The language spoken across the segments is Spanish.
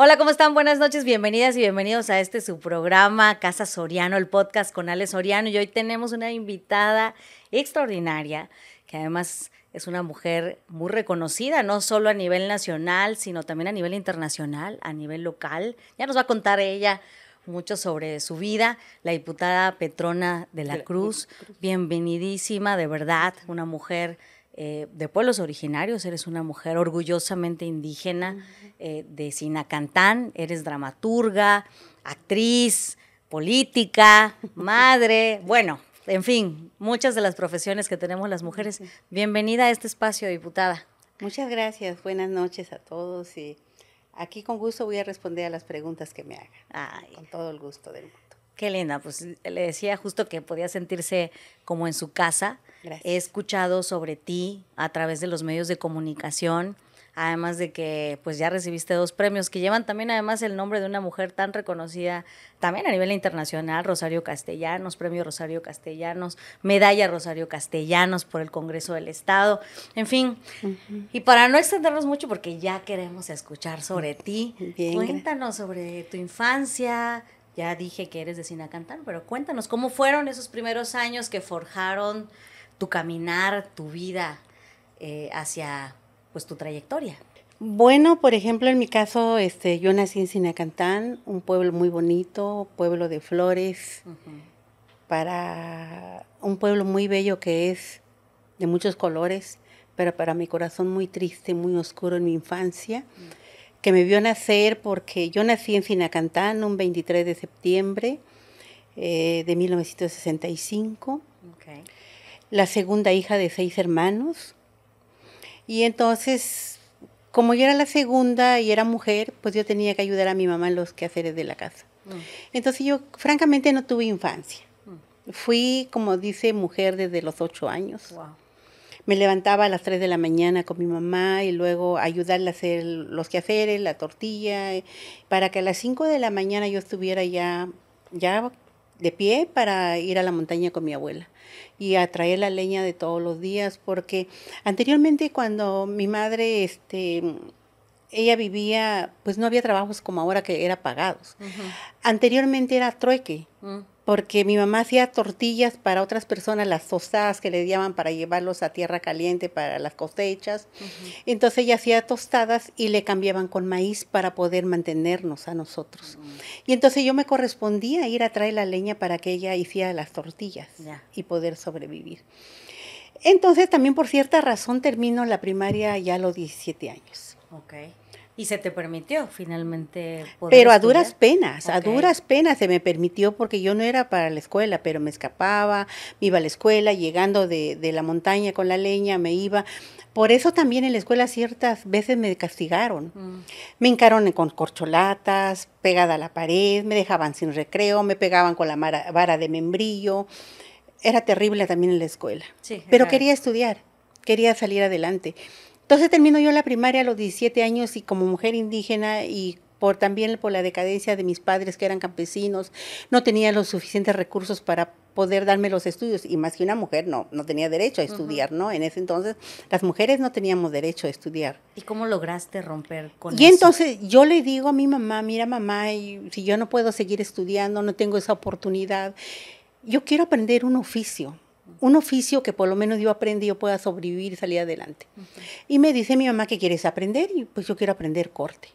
Hola, ¿cómo están? Buenas noches, bienvenidas y bienvenidos a este su programa Casa Soriano, el podcast con Ale Soriano. Y hoy tenemos una invitada extraordinaria, que además es una mujer muy reconocida, no solo a nivel nacional, sino también a nivel internacional, a nivel local. Ya nos va a contar ella mucho sobre su vida, la diputada Petrona de la Cruz, bienvenidísima, de verdad, una mujer eh, de pueblos originarios, eres una mujer orgullosamente indígena eh, de Sinacantán, eres dramaturga, actriz, política, madre, bueno, en fin, muchas de las profesiones que tenemos las mujeres. Bienvenida a este espacio, diputada. Muchas gracias, buenas noches a todos y aquí con gusto voy a responder a las preguntas que me hagan. Ay. Con todo el gusto del mundo. Qué linda, pues le decía justo que podía sentirse como en su casa. He escuchado sobre ti a través de los medios de comunicación, además de que pues ya recibiste dos premios que llevan también además el nombre de una mujer tan reconocida también a nivel internacional, Rosario Castellanos, Premio Rosario Castellanos, Medalla Rosario Castellanos por el Congreso del Estado, en fin. Y para no extendernos mucho porque ya queremos escuchar sobre ti, cuéntanos sobre tu infancia, ya dije que eres de Sinacantán, pero cuéntanos, ¿cómo fueron esos primeros años que forjaron tu caminar, tu vida eh, hacia pues tu trayectoria? Bueno, por ejemplo, en mi caso, este, yo nací en Sinacantán, un pueblo muy bonito, pueblo de flores, para un pueblo muy bello que es de muchos colores, pero para mi corazón muy triste, muy oscuro en mi infancia. Mm que me vio nacer porque yo nací en Cinacantán un 23 de septiembre eh, de 1965, la segunda hija de seis hermanos. Y entonces, como yo era la segunda y era mujer, pues yo tenía que ayudar a mi mamá en los quehaceres de la casa. Mm. Entonces yo francamente no tuve infancia. Mm. Fui, como dice, mujer desde los ocho años me levantaba a las 3 de la mañana con mi mamá y luego ayudarle a hacer los quehaceres, la tortilla, eh, para que a las 5 de la mañana yo estuviera ya, ya de pie para ir a la montaña con mi abuela y a traer la leña de todos los días, porque anteriormente cuando mi madre, este, ella vivía, pues no había trabajos como ahora que eran pagados. Anteriormente era trueque. Mm porque mi mamá hacía tortillas para otras personas, las tostadas que le daban para llevarlos a tierra caliente para las cosechas. Entonces ella hacía tostadas y le cambiaban con maíz para poder mantenernos a nosotros. Y entonces yo me correspondía ir a traer la leña para que ella hiciera las tortillas y poder sobrevivir. Entonces también por cierta razón termino la primaria ya a los 17 años. Okay. Y se te permitió finalmente. pero a duras penas, a duras penas se me permitió porque yo no era para la escuela, pero me escapaba, me iba a la escuela, llegando de, de la montaña con la leña, me iba. Por eso también en la escuela ciertas veces me castigaron. Mm. Me encaron con corcholatas, pegada a la pared, me dejaban sin recreo, me pegaban con la vara de membrillo. Era terrible también en la escuela. pero quería estudiar, quería salir adelante. Entonces termino yo la primaria a los 17 años y como mujer indígena y por también por la decadencia de mis padres que eran campesinos, no tenía los suficientes recursos para poder darme los estudios y más que una mujer no no tenía derecho a estudiar, ¿no? En ese entonces las mujeres no teníamos derecho a estudiar. ¿Y cómo lograste romper con y eso? Y entonces yo le digo a mi mamá, mira mamá, si yo no puedo seguir estudiando, no tengo esa oportunidad, yo quiero aprender un oficio un oficio que por lo menos yo aprendí, y yo pueda sobrevivir y salir adelante. Y me dice mi mamá que quieres aprender y pues yo quiero aprender corte.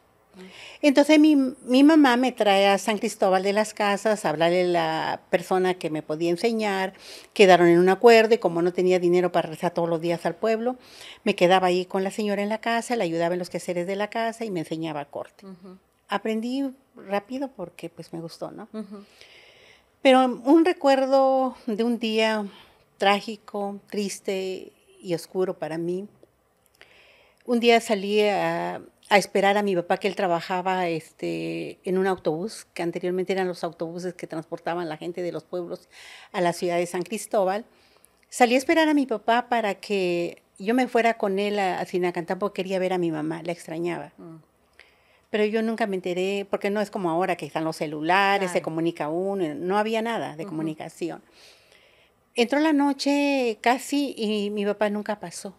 Entonces mi, mamá me trae a San Cristóbal de las Casas, a hablarle a la persona que me podía enseñar, quedaron en un acuerdo y como no tenía dinero para rezar todos los días al pueblo, me quedaba ahí con la señora en la casa, la ayudaba en los quehaceres de la casa y me enseñaba corte. Aprendí rápido porque pues me gustó, ¿no? Pero un recuerdo de un día trágico, triste y oscuro para mí. Un día salí a, esperar a mi papá que él trabajaba este, en un autobús, que anteriormente eran los autobuses que transportaban la gente de los pueblos a la ciudad de San Cristóbal. Salí a esperar a mi papá para que yo me fuera con él a, a porque quería ver a mi mamá, la extrañaba. Mm. Pero yo nunca me enteré, porque no es como ahora que están los celulares, se comunica uno, no había nada de comunicación. Entró la noche casi y mi papá nunca pasó.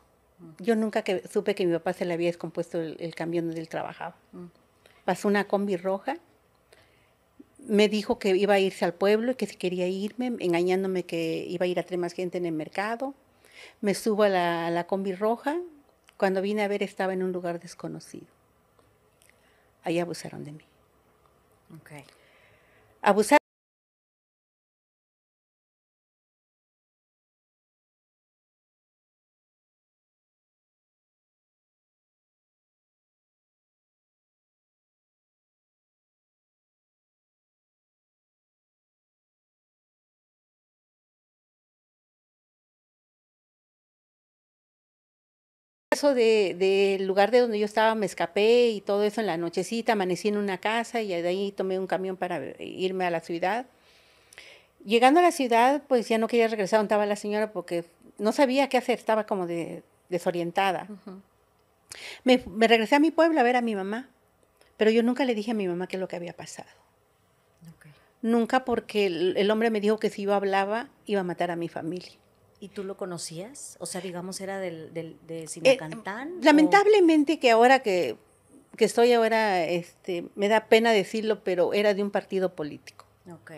Yo nunca supe que mi papá se le había descompuesto el, camión donde él trabajaba. Mm. Pasó una combi roja. Me dijo que iba a irse al pueblo y que si quería irme, engañándome que iba a ir a traer más gente en el mercado. Me subo a la, combi roja. Cuando vine a ver estaba en un lugar desconocido. Ahí abusaron de mí. Okay. Abusaron. del lugar de donde yo estaba, me escapé y todo eso en la nochecita, amanecí en una casa y de ahí tomé un camión para irme a la ciudad. Llegando a la ciudad, pues ya no quería regresar donde estaba la señora porque no sabía qué hacer, estaba como desorientada. me, regresé a mi pueblo a ver a mi mamá, pero yo nunca le dije a mi mamá qué es lo que había pasado. Nunca porque el, el hombre me dijo que si yo hablaba iba a matar a mi familia. ¿Y tú lo conocías? O sea, digamos, era del, del de Sinacantán. Eh, lamentablemente que ahora que, que, estoy ahora, este, me da pena decirlo, pero era de un partido político. Ok.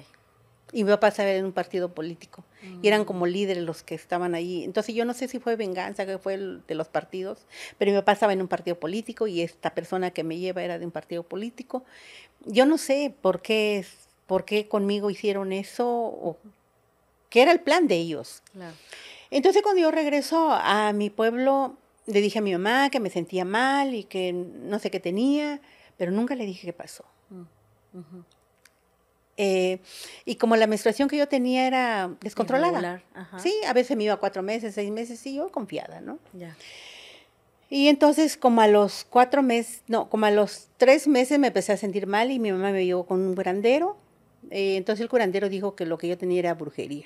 Y mi papá estaba en un partido político. Y eran mm. como líderes los que estaban ahí. Entonces yo no sé si fue venganza, que fue de los partidos, pero mi papá estaba en un partido político y esta persona que me lleva era de un partido político. Yo no sé por qué, por qué conmigo hicieron eso o que era el plan de ellos. Entonces cuando yo regreso a mi pueblo, le dije a mi mamá que me sentía mal y que no sé qué tenía, pero nunca le dije qué pasó. Mm, eh, y como la menstruación que yo tenía era descontrolada, sí, a veces me iba cuatro meses, seis meses, y yo confiada, ¿no? Ya. Y entonces como a los cuatro meses, no, como a los tres meses me empecé a sentir mal y mi mamá me llevó con un curandero. Eh, entonces el curandero dijo que lo que yo tenía era brujería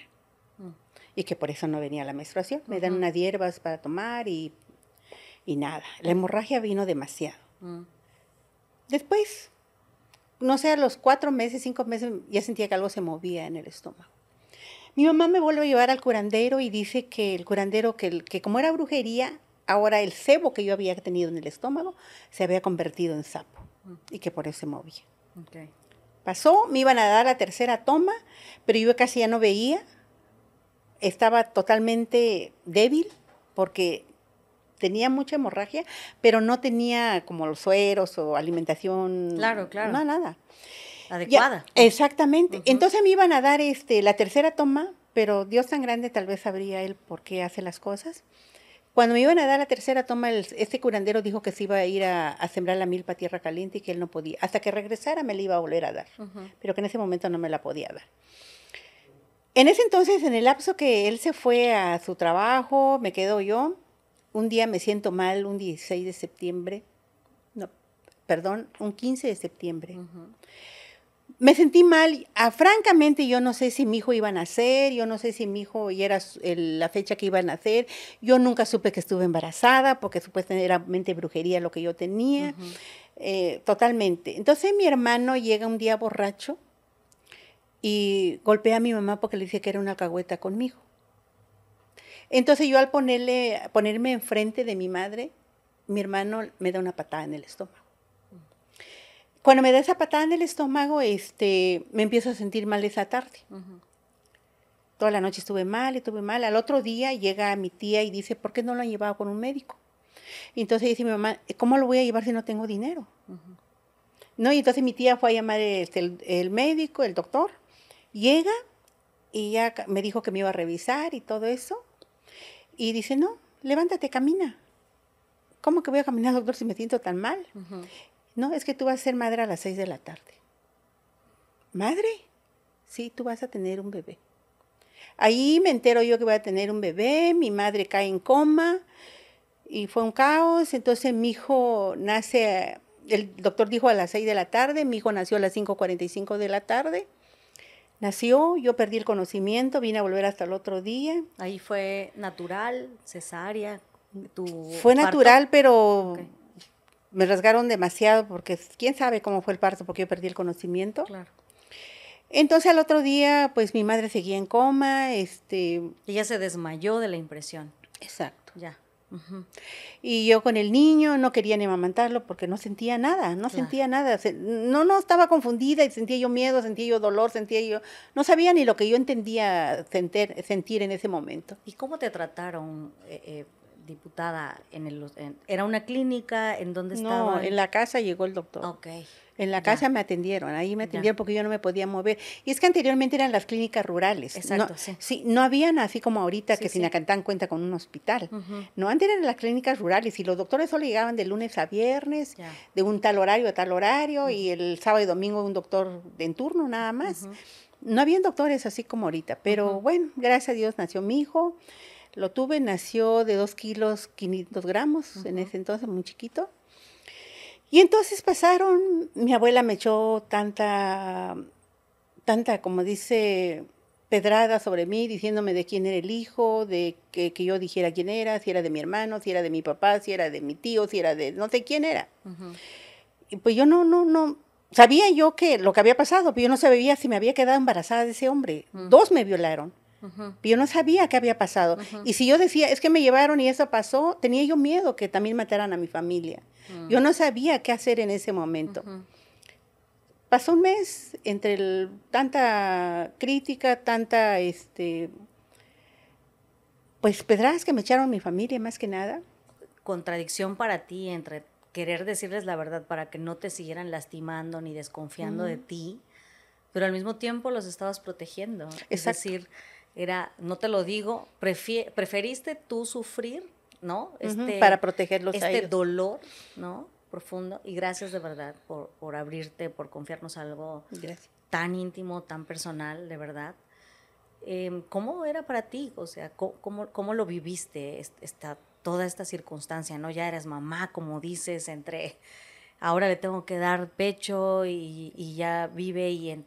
y que por eso no venía la menstruación. Me dan unas hierbas para tomar y, nada. La hemorragia vino demasiado. Mm. Después, no sé, a los cuatro meses, cinco meses, ya sentía que algo se movía en el estómago. Mi mamá me vuelve a llevar al curandero y dice que el curandero, que, el, que como era brujería, ahora el cebo que yo había tenido en el estómago se había convertido en sapo mm. y que por eso se movía. Pasó, me iban a dar la tercera toma, pero yo casi ya no veía, estaba totalmente débil porque tenía mucha hemorragia, pero no tenía como los sueros o alimentación. Claro, claro. nada. Adecuada. exactamente. Entonces me iban a dar este, la tercera toma, pero Dios tan grande tal vez sabría él por qué hace las cosas. Cuando me iban a dar la tercera toma, este curandero dijo que se iba a ir a, sembrar la milpa tierra caliente y que él no podía. Hasta que regresara me la iba a volver a dar, pero que en ese momento no me la podía dar. En ese entonces, en el lapso que él se fue a su trabajo, me quedo yo. Un día me siento mal, un 16 de septiembre, no, perdón, un 15 de septiembre. Me sentí mal, ah, francamente yo no sé si mi hijo iba a nacer, yo no sé si mi hijo y era la fecha que iba a nacer, yo nunca supe que estuve embarazada porque supuestamente era brujería lo que yo tenía, eh, totalmente. Entonces mi hermano llega un día borracho, y golpeé a mi mamá porque le dije que era una cagüeta conmigo. Entonces yo al ponerle, ponerme enfrente de mi madre, mi hermano me da una patada en el estómago. Cuando me da esa patada en el estómago, este, me empiezo a sentir mal esa tarde. Toda la noche estuve mal, y estuve mal. Al otro día llega mi tía y dice, ¿por qué no lo han llevado con un médico? entonces dice mi mamá, ¿cómo lo voy a llevar si no tengo dinero? No, y entonces mi tía fue a llamar este, el médico, el doctor, Llega y ya me dijo que me iba a revisar y todo eso. Y dice, no, levántate, camina. ¿Cómo que voy a caminar, doctor, si me siento tan mal? No, es que tú vas a ser madre a las seis de la tarde. ¿Madre? Sí, tú vas a tener un bebé. Ahí me entero yo que voy a tener un bebé, mi madre cae en coma y fue un caos. Entonces mi hijo nace, el doctor dijo a las seis de la tarde, mi hijo nació a las 5.45 de la tarde nació, yo perdí el conocimiento, vine a volver hasta el otro día. Ahí fue natural, cesárea, tu Fue natural, pero me rasgaron demasiado porque quién sabe cómo fue el parto porque yo perdí el conocimiento. Claro. Entonces al otro día, pues mi madre seguía en coma, este. Ella se desmayó de la impresión. Exacto. Ya. Y yo con el niño no quería ni amamantarlo porque no sentía nada, no sentía nada. no, no, estaba confundida y sentía yo miedo, sentía yo dolor, sentía yo... No sabía ni lo que yo entendía sentir, sentir en ese momento. ¿Y cómo te trataron, eh, eh, diputada? En, el, ¿Era una clínica en dónde estaba? No, en la casa llegó el doctor. Ok. En la casa me atendieron, ahí me atendieron porque yo no me podía mover. Y es que anteriormente eran las clínicas rurales. Exacto, sí. No habían así como ahorita que que Sinacantán cuenta con un hospital. No, antes eran las clínicas rurales y los doctores solo llegaban de lunes a viernes, de un tal horario a tal horario y el sábado y domingo un doctor de en turno nada más. No habían doctores así como ahorita, pero bueno, gracias a Dios nació mi hijo. Lo tuve, nació de 2 kilos 500 gramos, en ese entonces muy chiquito y entonces pasaron, mi abuela me echó tanta, tanta, como dice, pedrada sobre mí, diciéndome de quién era el hijo, de que, yo dijera quién era, si era de mi hermano, si era de mi papá, si era de mi tío, si era de no sé quién era. Y pues yo no, no, no, sabía yo que lo que había pasado, pero yo no sabía si me había quedado embarazada de ese hombre. Dos me violaron. Yo no sabía qué había pasado. Y si yo decía, es que me llevaron y eso pasó, tenía yo miedo que también mataran a mi familia. Mm. Yo no sabía qué hacer en ese momento. Pasó un mes entre tanta crítica, tanta, este, pues pedras que me echaron mi familia más que nada. Contradicción para ti entre querer decirles la verdad para que no te siguieran lastimando ni desconfiando de mm. ti, pero al mismo tiempo los estabas protegiendo. Es decir, era, no te lo digo, preferiste tú sufrir, ¿no? Este, para protegerlos Este dolor, ¿no? Profundo. Y gracias de verdad por, por abrirte, por confiarnos algo tan íntimo, tan personal, de verdad. Em, ¿Cómo era para ti? O sea, ¿cómo, cómo, lo viviste esta, toda esta circunstancia? ¿No? Ya eras mamá, como dices, entre ahora le tengo que dar pecho y, ya vive y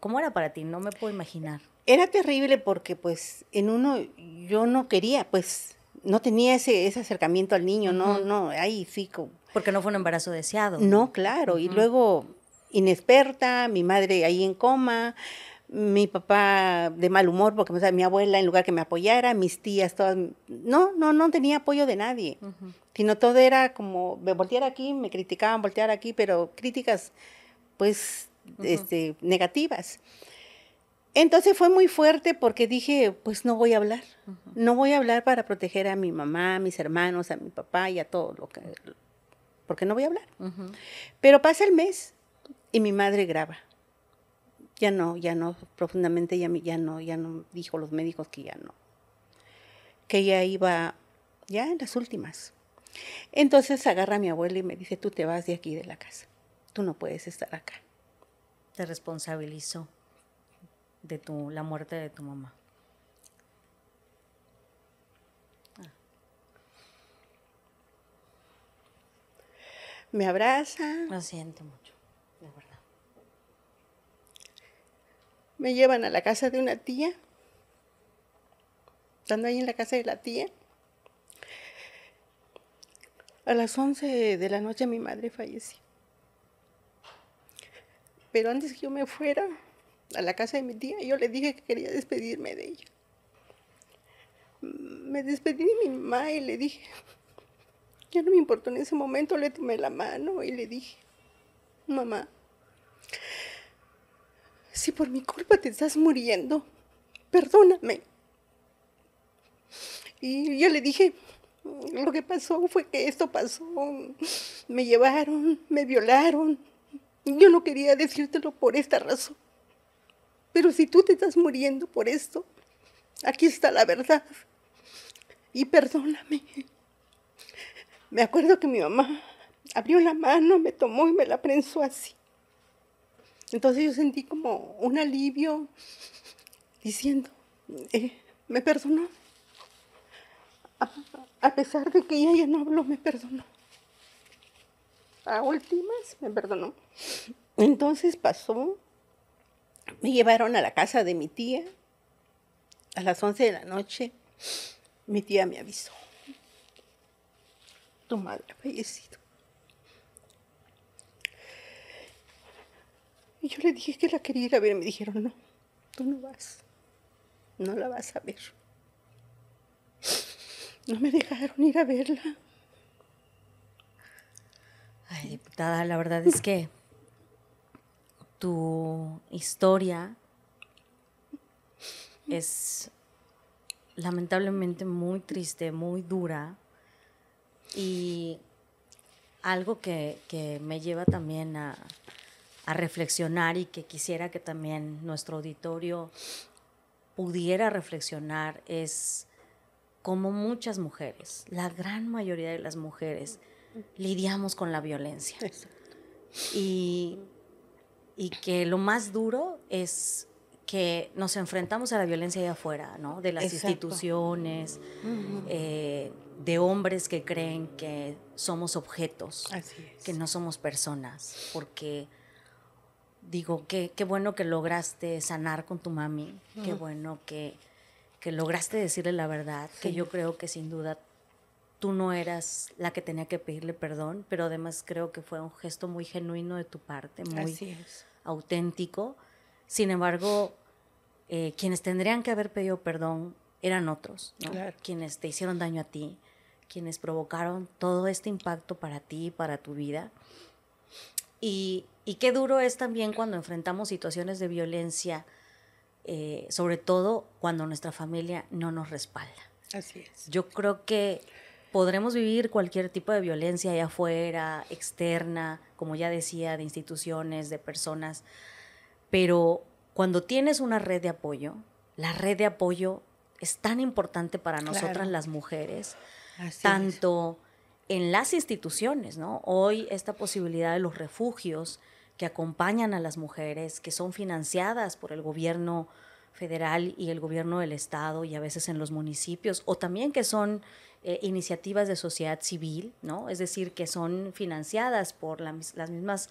¿Cómo era para ti? No me puedo imaginar. Era terrible porque pues en uno yo no quería, pues no tenía ese, ese acercamiento al niño, no, no, ahí fico. Porque no fue un embarazo deseado. No, claro, y luego inexperta, mi madre ahí en coma, mi papá de mal humor porque o sea, mi abuela en lugar que me apoyara, mis tías, todas, no, no, no tenía apoyo de nadie, sino todo era como, me voltear aquí, me criticaban, voltear aquí, pero críticas pues este, negativas. Entonces fue muy fuerte porque dije, pues no voy a hablar, no voy a hablar para proteger a mi mamá, a mis hermanos, a mi papá y a todo lo que, porque no voy a hablar. Pero pasa el mes y mi madre graba. Ya no, ya no, profundamente ya, ya no, ya no, dijo los médicos que ya no, que ya iba ya en las últimas. Entonces agarra a mi abuela y me dice, tú te vas de aquí de la casa, tú no puedes estar acá. Te responsabilizó de tu, la muerte de tu mamá? Me abraza. Lo siento mucho, de verdad. Me llevan a la casa de una tía. Estando ahí en la casa de la tía. A las 11 de la noche mi madre falleció. Pero antes que yo me fuera, a la casa de mi tía y yo le dije que quería despedirme de ella. Mm, me despedí de mi mamá y le dije, ya no me importó en ese momento, le tomé la mano y le dije, mamá, si por mi culpa te estás muriendo, perdóname. Y yo le dije, lo que pasó fue que esto pasó, me llevaron, me violaron, yo no quería decírtelo por esta razón. Pero si tú te estás muriendo por esto, aquí está la verdad. Y perdóname. Me acuerdo que mi mamá abrió la mano, me tomó y me la prensó así. Entonces yo sentí como un alivio diciendo, eh, me perdonó. A, pesar de que ella ya no habló, me perdonó. A últimas me perdonó. Entonces pasó me llevaron a la casa de mi tía. A las 11 de la noche, mi tía me avisó. Tu madre ha fallecido. Y yo le dije que la quería ir a ver. Me dijeron, no, tú no vas. No la vas a ver. No me dejaron ir a verla. Ay, diputada, la verdad es que tu historia es lamentablemente muy triste, muy dura y algo que, me lleva también a, reflexionar y que quisiera que también nuestro auditorio pudiera reflexionar es como muchas mujeres, la gran mayoría de las mujeres, lidiamos con la violencia. Y y que lo más duro es que nos enfrentamos a la violencia de afuera, ¿no? De las instituciones, eh, de hombres que creen que somos objetos, que no somos personas, porque digo, qué, bueno que lograste sanar con tu mami, qué bueno que, lograste decirle la verdad, que yo creo que sin duda tú no eras la que tenía que pedirle perdón, pero además creo que fue un gesto muy genuino de tu parte, muy auténtico. Sin embargo, eh, quienes tendrían que haber pedido perdón eran otros, quienes te hicieron daño a ti, quienes provocaron todo este impacto para ti, para tu vida. Y, qué duro es también cuando enfrentamos situaciones de violencia, eh, sobre todo cuando nuestra familia no nos respalda. Así es. Yo creo que podremos vivir cualquier tipo de violencia allá afuera, externa, como ya decía, de instituciones, de personas, pero cuando tienes una red de apoyo, la red de apoyo es tan importante para nosotras las mujeres, tanto en las instituciones, ¿no? Hoy esta posibilidad de los refugios que acompañan a las mujeres, que son financiadas por el gobierno federal y el gobierno del estado y a veces en los municipios, o también que son eh, iniciativas de sociedad civil, ¿no? Es decir, que son financiadas por las mismas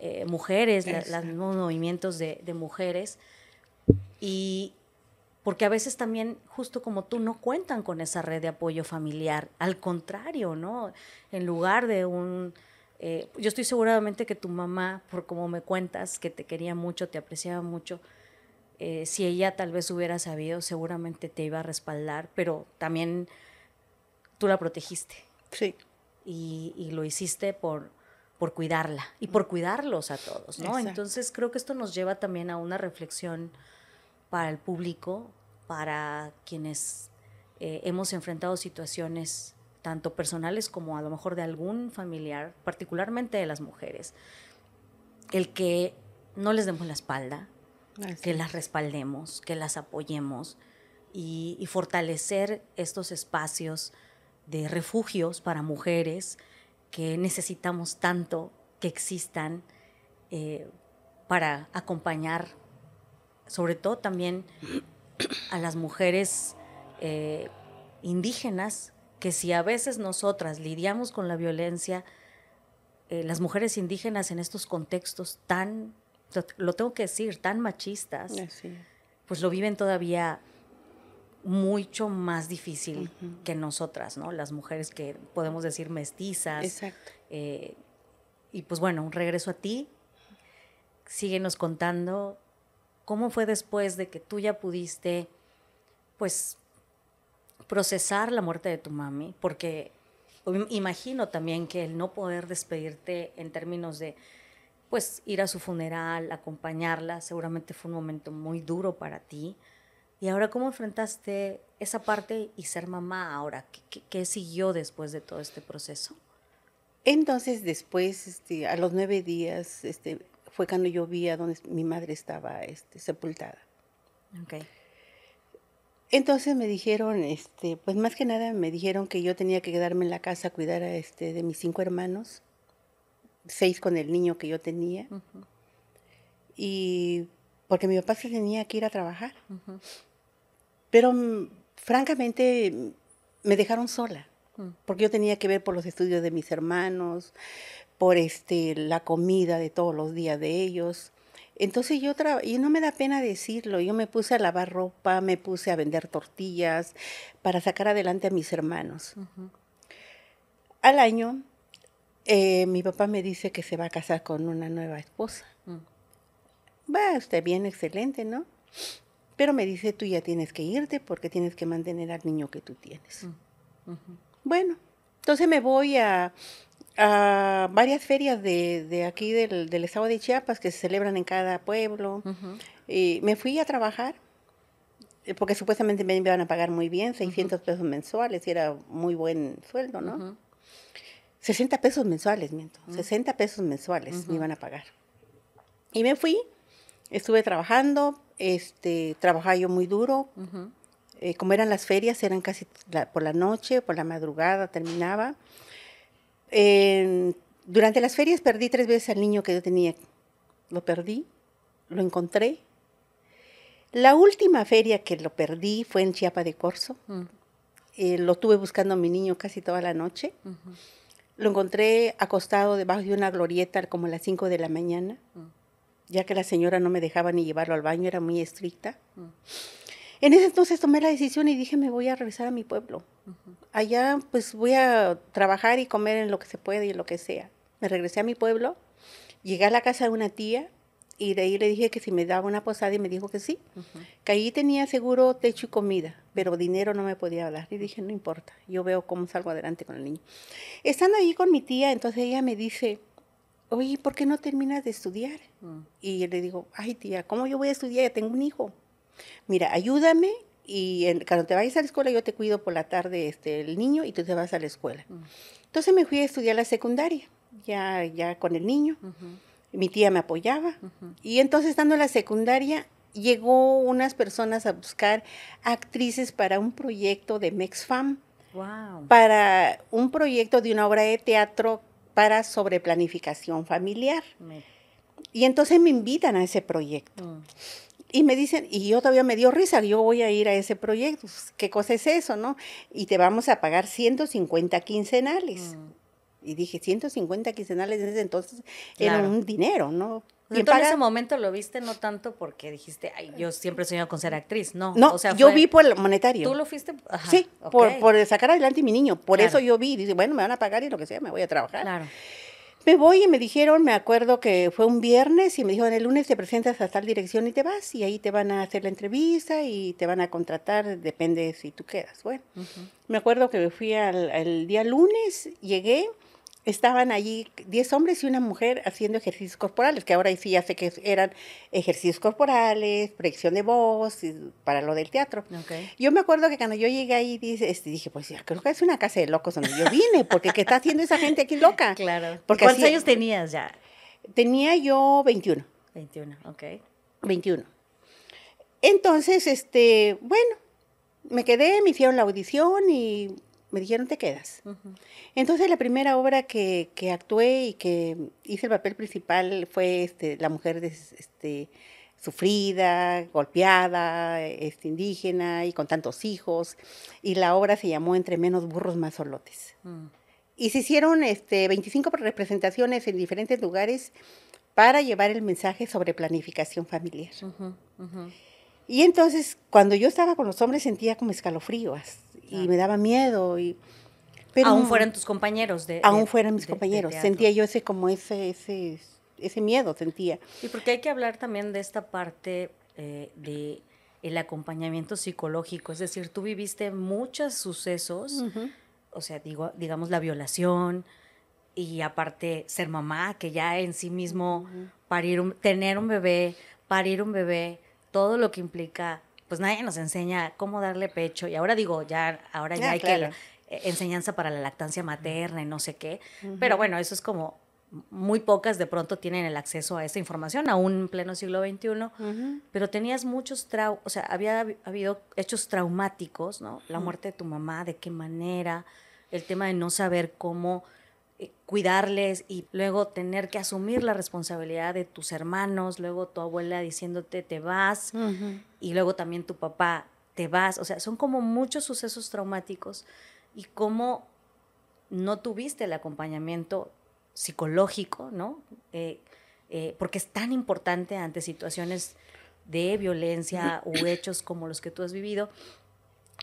eh, mujeres, los mismos movimientos de, mujeres. Y, porque a veces también, justo como tú, no cuentan con esa red de apoyo familiar. Al contrario, ¿no? En lugar de un... Eh, yo estoy seguramente que tu mamá, por como me cuentas, que te quería mucho, te apreciaba mucho, si ella tal vez hubiera sabido, seguramente te iba a respaldar, pero también tú la protegiste. Sí. Y, lo hiciste por, por cuidarla y por cuidarlos a todos, ¿no? Entonces creo que esto nos lleva también a una reflexión para el público, para quienes eh, hemos enfrentado situaciones tanto personales como a lo mejor de algún familiar, particularmente de las mujeres, el que no les demos la espalda, que las respaldemos, que las apoyemos y, y fortalecer estos espacios de refugios para mujeres que necesitamos tanto que existan eh, para acompañar, sobre todo también a las mujeres eh, indígenas, que si a veces nosotras lidiamos con la violencia, eh, las mujeres indígenas en estos contextos tan, lo tengo que decir, tan machistas, pues lo viven todavía mucho más difícil que nosotras, ¿no? Las mujeres que podemos decir mestizas. Exacto. Eh, y pues bueno, un regreso a ti. Síguenos contando cómo fue después de que tú ya pudiste, pues, procesar la muerte de tu mami, porque imagino también que el no poder despedirte en términos de, pues, ir a su funeral, acompañarla, seguramente fue un momento muy duro para ti. ¿Y ahora cómo enfrentaste esa parte y ser mamá ahora? ¿Qué, siguió después de todo este proceso? Entonces, después, este, a los nueve días, este, fue cuando yo vi a donde mi madre estaba este, sepultada. Okay. Entonces me dijeron, este, pues más que nada me dijeron que yo tenía que quedarme en la casa a cuidar este, de mis cinco hermanos, seis con el niño que yo tenía, y porque mi papá se tenía que ir a trabajar. Pero mm, francamente me dejaron sola, mm. porque yo tenía que ver por los estudios de mis hermanos, por este, la comida de todos los días de ellos. Entonces yo y no me da pena decirlo, yo me puse a lavar ropa, me puse a vender tortillas para sacar adelante a mis hermanos. Al año, eh, mi papá me dice que se va a casar con una nueva esposa. Mm. Va, está usted bien, excelente, ¿no? Pero me dice, tú ya tienes que irte porque tienes que mantener al niño que tú tienes. Mm, bueno, entonces me voy a, varias ferias de, aquí del, del, estado de Chiapas que se celebran en cada pueblo. Y me fui a trabajar eh, porque supuestamente me iban a pagar muy bien, 600 pesos mensuales, y era muy buen sueldo, ¿no? 60 pesos mensuales, miento, 60 mm. pesos mensuales me iban a pagar. Y me fui, estuve trabajando, este, trabajaba yo muy duro. Eh, como eran las ferias, eran casi por la noche, por la madrugada terminaba. durante las ferias perdí tres veces al niño que yo tenía. Lo perdí, lo encontré. La última feria que lo perdí fue en Chiapa de Corzo. Mm. Eh, lo tuve buscando a mi niño casi toda la noche. Lo encontré acostado debajo de una glorieta como a las 5 de la mañana. Mm ya que la señora no me dejaba ni llevarlo al baño, era muy estricta. En ese entonces tomé la decisión y dije, me voy a regresar a mi pueblo. Allá pues voy a trabajar y comer en lo que se puede y en lo que sea. Me regresé a mi pueblo, llegué a la casa de una tía y de ahí le dije que si me daba una posada y me dijo que sí, que allí tenía seguro techo y comida, pero dinero no me podía hablar. Y dije, no importa, yo veo cómo salgo adelante con el niño. Estando allí con mi tía, entonces ella me dice, oye, ¿por qué no terminas de estudiar? Mm. Y le digo, ay tía, ¿cómo yo voy a estudiar? Ya tengo un hijo. Mira, ayúdame y cuando te vayas a la escuela yo te cuido por la tarde este, el niño y tú te vas a la escuela. Mm. Entonces me fui a estudiar la secundaria, ya, ya con el niño. Mi tía me apoyaba. Y entonces estando en la secundaria llegó unas personas a buscar actrices para un proyecto de MexFam. Para un proyecto de una obra de teatro para sobreplanificación familiar. Y entonces me invitan a ese proyecto. Mm. Y me dicen, y yo todavía me dio risa, yo voy a ir a ese proyecto, pues, ¿qué cosa es eso, no? Y te vamos a pagar 150 quincenales. Mm. Y dije, 150 quincenales desde entonces era un dinero, ¿no? Y Entonces, en ese momento lo viste no tanto porque dijiste, ay, yo siempre he soñado con ser actriz, no. No, o sea, yo vi por el monetario. ¿Tú lo fuiste? sí, por, sacar adelante mi niño. Por eso yo vi, dice, bueno, me van a pagar y lo que sea, me voy a trabajar. Claro. Me voy y me dijeron, me acuerdo que fue un viernes y me dijeron, el lunes te presentas a tal dirección y te vas y ahí te van a hacer la entrevista y te van a contratar, depende si tú quedas. Bueno, me acuerdo que me fui al, día lunes, llegué estaban allí 10 hombres y una mujer haciendo ejercicios corporales, que ahora sí ya sé que eran ejercicios corporales, proyección de voz, para lo del teatro. Yo me acuerdo que cuando yo llegué ahí este, dije, pues creo que es una casa de locos donde yo vine, porque ¿qué está haciendo esa gente aquí loca? Claro. Porque ¿Cuántos años tenías ya? Tenía yo 21. 21, ok. 21. Entonces, este, bueno, me quedé, me hicieron la audición y me dijeron, te quedas. Entonces la primera obra que, que, actué y que hice el papel principal fue este, la mujer este, sufrida, golpeada, este, indígena y con tantos hijos. Y la obra se llamó Entre menos burros más solotes. Mm. Y se hicieron este, 25 representaciones en diferentes lugares para llevar el mensaje sobre planificación familiar. y entonces, cuando yo estaba con los hombres, sentía como escalofríos y me daba miedo. Y, aún fueran tus compañeros de... Aún fueran mis compañeros. sentía yo ese como ese, ese, miedo, sentía. Y porque hay que hablar también de esta parte del eh, de el acompañamiento psicológico, es decir, tú viviste muchos sucesos, o sea, digo, digamos la violación y aparte ser mamá, que ya en sí mismo parir tener un bebé, parir un bebé, todo lo que implica pues nadie nos enseña cómo darle pecho. Y ahora digo, ya, ahora ya ah, hay que e-, enseñanza para la lactancia materna y no sé qué. Pero bueno, eso es como muy pocas de pronto tienen el acceso a esa información, aún en pleno siglo XXI, pero tenías muchos o sea, había habido hechos traumáticos, ¿no? La muerte de tu mamá, de qué manera, el tema de no saber cómo eh, cuidarles y luego tener que asumir la responsabilidad de tus hermanos, luego tu abuela diciéndote te vas y luego también tu papá te vas, o sea, son como muchos sucesos traumáticos y cómo no tuviste el acompañamiento psicológico, ¿no? Eh, eh, porque es tan importante ante situaciones de violencia o hechos como los que tú has vivido,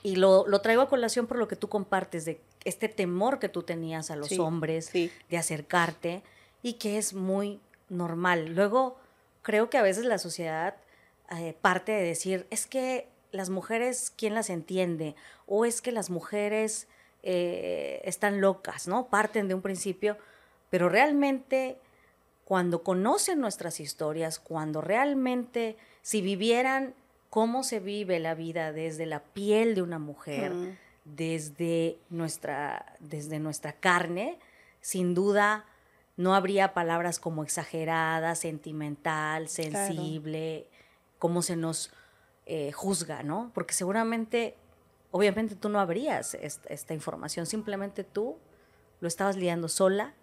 y lo, traigo a colación por lo que tú compartes, de este temor que tú tenías a los hombres, de acercarte, y que es muy normal. Luego, creo que a veces la sociedad eh, parte de decir, es que las mujeres, ¿quién las entiende? O es que las mujeres eh, están locas, ¿no? Parten de un principio, pero realmente cuando conocen nuestras historias, cuando realmente, si vivieran cómo se vive la vida desde la piel de una mujer, desde, nuestra, desde nuestra carne, sin duda no habría palabras como exagerada, sentimental, sensible, cómo se nos eh, juzga, ¿no? Porque seguramente, obviamente tú no habrías esta, información, simplemente tú lo estabas lidiando sola,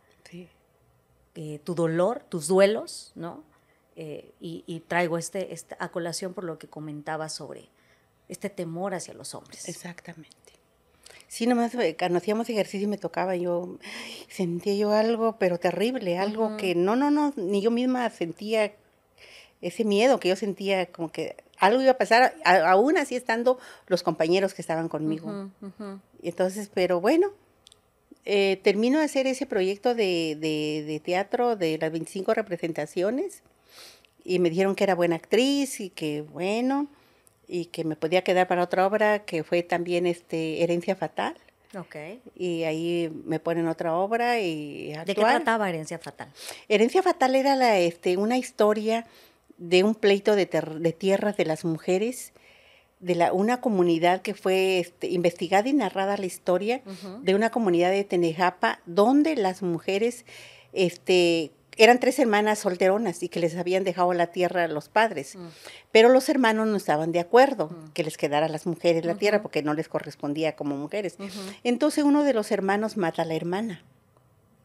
eh, tu dolor, tus duelos, ¿no? Eh, y, traigo este, este, a colación por lo que comentaba sobre este temor hacia los hombres. Exactamente. Sí, nomás eh, cuando hacíamos ejercicio me tocaba, yo sentía yo algo, pero terrible, algo que no, no, no, ni yo misma sentía ese miedo que yo sentía como que algo iba a pasar, aún así estando los compañeros que estaban conmigo. Entonces, pero bueno, eh, termino de hacer ese proyecto de, de, teatro de las 25 representaciones y me dijeron que era buena actriz y que bueno, y que me podía quedar para otra obra que fue también este Herencia Fatal. Okay. Y ahí me ponen otra obra y ¿De qué trataba Herencia Fatal? Herencia Fatal era la, este, una historia de un pleito de, de tierras de las mujeres, de la, una comunidad que fue este, investigada y narrada la historia de una comunidad de Tenejapa donde las mujeres este, eran tres hermanas solteronas y que les habían dejado la tierra a los padres, mm. pero los hermanos no estaban de acuerdo mm. que les quedara a las mujeres la tierra porque no les correspondía como mujeres. Entonces uno de los hermanos mata a la hermana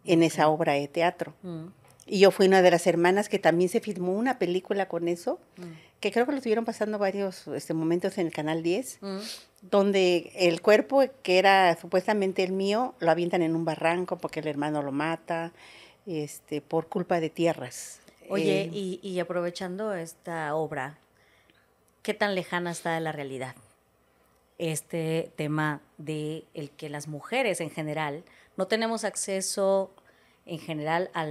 en esa obra de teatro. Mm. Y yo fui una de las hermanas que también se filmó una película con eso, que creo que lo estuvieron pasando varios este, momentos en el Canal 10, donde el cuerpo que era supuestamente el mío lo avientan en un barranco porque el hermano lo mata este, por culpa de tierras. Oye, eh, y, aprovechando esta obra, ¿qué tan lejana está de la realidad? Este tema de el que las mujeres en general no tenemos acceso en general a,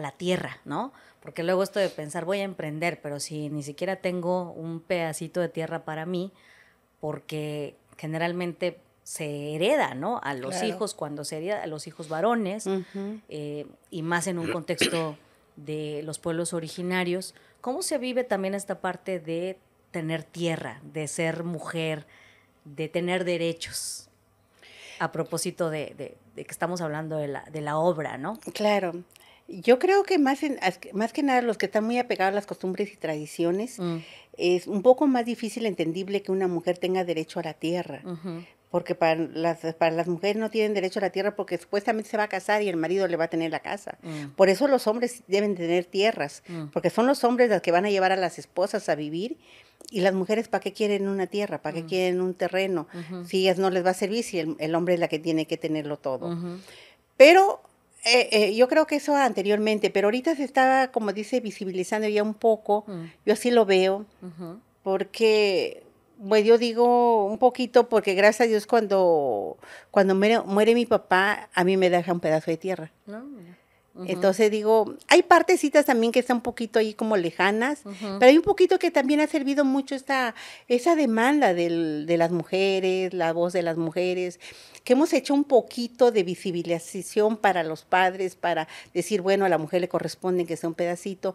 la tierra, ¿no? Porque luego esto de pensar voy a emprender, pero si ni siquiera tengo un pedacito de tierra para mí, porque generalmente se hereda, ¿no? A los hijos, cuando se hereda a los hijos varones, eh, y más en un contexto de los pueblos originarios, ¿cómo se vive también esta parte de tener tierra, de ser mujer, de tener derechos? A propósito de, que estamos hablando de la, obra, ¿no? Claro. Yo creo que más, más que nada los que están muy apegados a las costumbres y tradiciones, mm. es un poco más difícil entendible que una mujer tenga derecho a la tierra, porque para las, para las mujeres no tienen derecho a la tierra porque supuestamente se va a casar y el marido le va a tener la casa. Mm. Por eso los hombres deben tener tierras, mm. porque son los hombres los que van a llevar a las esposas a vivir y las mujeres para qué quieren una tierra, para qué mm. quieren un terreno, si ellas no les va a servir, si el, hombre es la que tiene que tenerlo todo. Pero eh, eh, yo creo que eso anteriormente, pero ahorita se está, como dice, visibilizando ya un poco, yo así lo veo, porque bueno, yo digo un poquito porque gracias a Dios cuando, cuando muere, mi papá, a mí me deja un pedazo de tierra. Entonces digo, hay partecitas también que están un poquito ahí como lejanas, pero hay un poquito que también ha servido mucho esta, esa demanda de las mujeres, la voz de las mujeres, que hemos hecho un poquito de visibilización para los padres, para decir, bueno, a la mujer le corresponde que sea un pedacito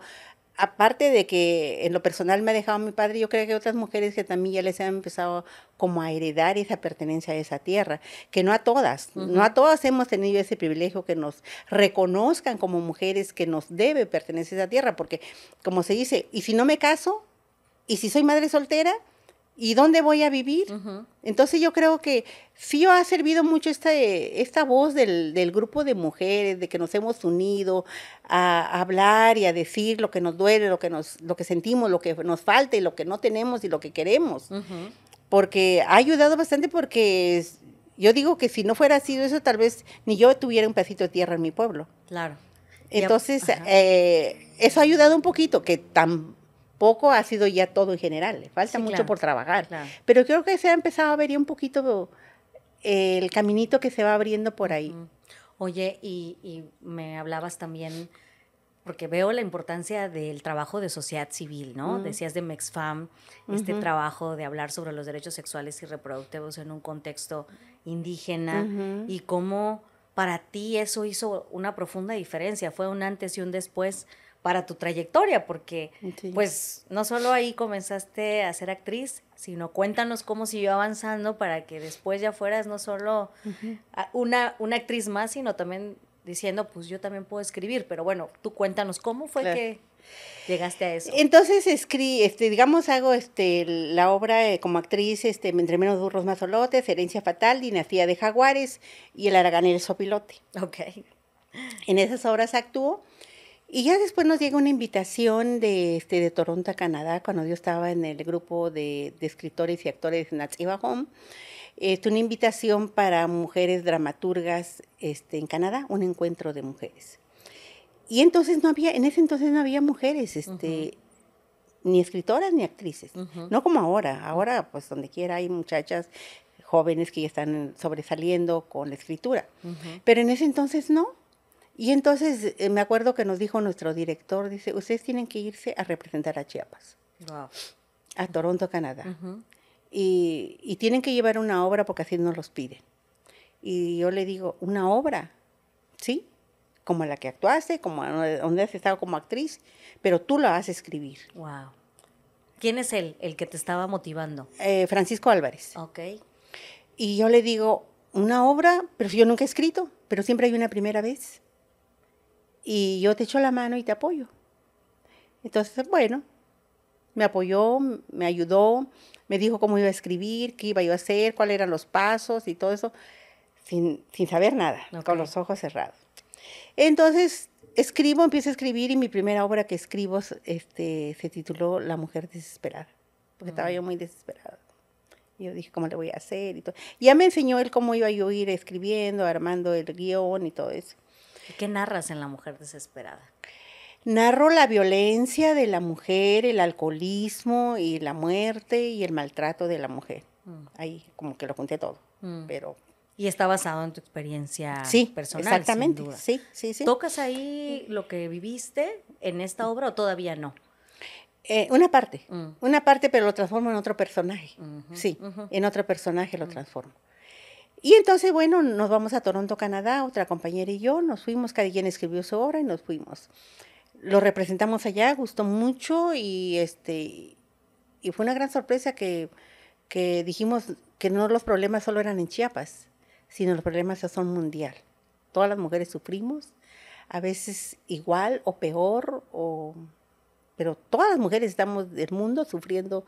aparte de que en lo personal me ha dejado mi padre, yo creo que otras mujeres que también ya les han empezado como a heredar esa pertenencia a esa tierra, que no a todas, no a todas hemos tenido ese privilegio que nos reconozcan como mujeres que nos debe pertenecer a esa tierra, porque como se dice, y si no me caso, y si soy madre soltera, ¿Y dónde voy a vivir? Entonces yo creo que sí ha servido mucho esta, esta voz del, grupo de mujeres, de que nos hemos unido a, hablar y a decir lo que nos duele, lo que, nos, lo que sentimos, lo que nos falta y lo que no tenemos y lo que queremos. Porque ha ayudado bastante porque yo digo que si no fuera así eso, tal vez ni yo tuviera un pedacito de tierra en mi pueblo. Claro. Entonces, eh, eso ha ayudado un poquito, que tan poco ha sido ya todo en general, falta mucho por trabajar. Pero creo que se ha empezado a ver ya un poquito eh, el caminito que se va abriendo por ahí. Oye, y, me hablabas también, porque veo la importancia del trabajo de sociedad civil, ¿no? Mm. Decías de MEXFAM, este trabajo de hablar sobre los derechos sexuales y reproductivos en un contexto indígena y cómo para ti eso hizo una profunda diferencia, fue un antes y un después para tu trayectoria, porque pues no solo ahí comenzaste a ser actriz, sino cuéntanos cómo siguió avanzando para que después ya fueras no solo ah, una, una actriz más, sino también diciendo, pues yo también puedo escribir, pero bueno, tú cuéntanos cómo fue que llegaste a eso. Entonces escribí, este, digamos, hago este la obra eh, como actriz, este, entre menos burros Mazolotes, herencia fatal, dinastía de jaguares y el araganel sopilote. Ok. En esas obras actuó y ya después nos llega una invitación de, este, de Toronto, Canadá, cuando yo estaba en el grupo de, escritores y actores Natsiba Home, este, una invitación para mujeres dramaturgas este, en Canadá, un encuentro de mujeres. Y entonces no había, en ese entonces no había mujeres, este, ni escritoras ni actrices, no como ahora. Ahora, pues donde quiera hay muchachas jóvenes que ya están sobresaliendo con la escritura. Pero en ese entonces no. Y entonces eh, me acuerdo que nos dijo nuestro director, dice, ustedes tienen que irse a representar a Chiapas, a Toronto, Canadá. y, tienen que llevar una obra porque así nos los piden. Y yo le digo, una obra, ¿sí? Como la que actuaste, como donde has estado como actriz, pero tú la vas a escribir. Wow. ¿Quién es él, el que te estaba motivando? Eh, Francisco Álvarez. Ok. Y yo le digo, una obra, pero yo nunca he escrito, pero siempre hay una primera vez y yo te echo la mano y te apoyo. Entonces, bueno, me apoyó, me ayudó, me dijo cómo iba a escribir, qué iba yo a hacer, cuáles eran los pasos y todo eso, sin, saber nada, con los ojos cerrados. Entonces, escribo, empiezo a escribir y mi primera obra que escribo este, se tituló La mujer desesperada, porque estaba yo muy desesperada. Yo dije, ¿cómo le voy a hacer? Y todo. Ya me enseñó él cómo iba yo a ir escribiendo, armando el guión y todo eso. ¿Qué narras en La Mujer Desesperada? Narro la violencia de la mujer, el alcoholismo y la muerte y el maltrato de la mujer. Mm. Ahí como que lo conté todo, mm. pero... Y está basado en tu experiencia sí, personal. Exactamente, sí, sí, sí. ¿Tocas ahí lo que viviste en esta obra o todavía no? Eh, una parte, mm. una parte, pero lo transformo en otro personaje. Sí, en otro personaje lo transformo. Y entonces, bueno, nos vamos a Toronto, Canadá, otra compañera y yo, nos fuimos, cada quien escribió su obra y nos fuimos. Lo representamos allá, gustó mucho y, este, y fue una gran sorpresa que, que dijimos que no los problemas solo eran en Chiapas, sino los problemas ya son mundial. Todas las mujeres sufrimos, a veces igual o peor, o, pero todas las mujeres estamos del mundo sufriendo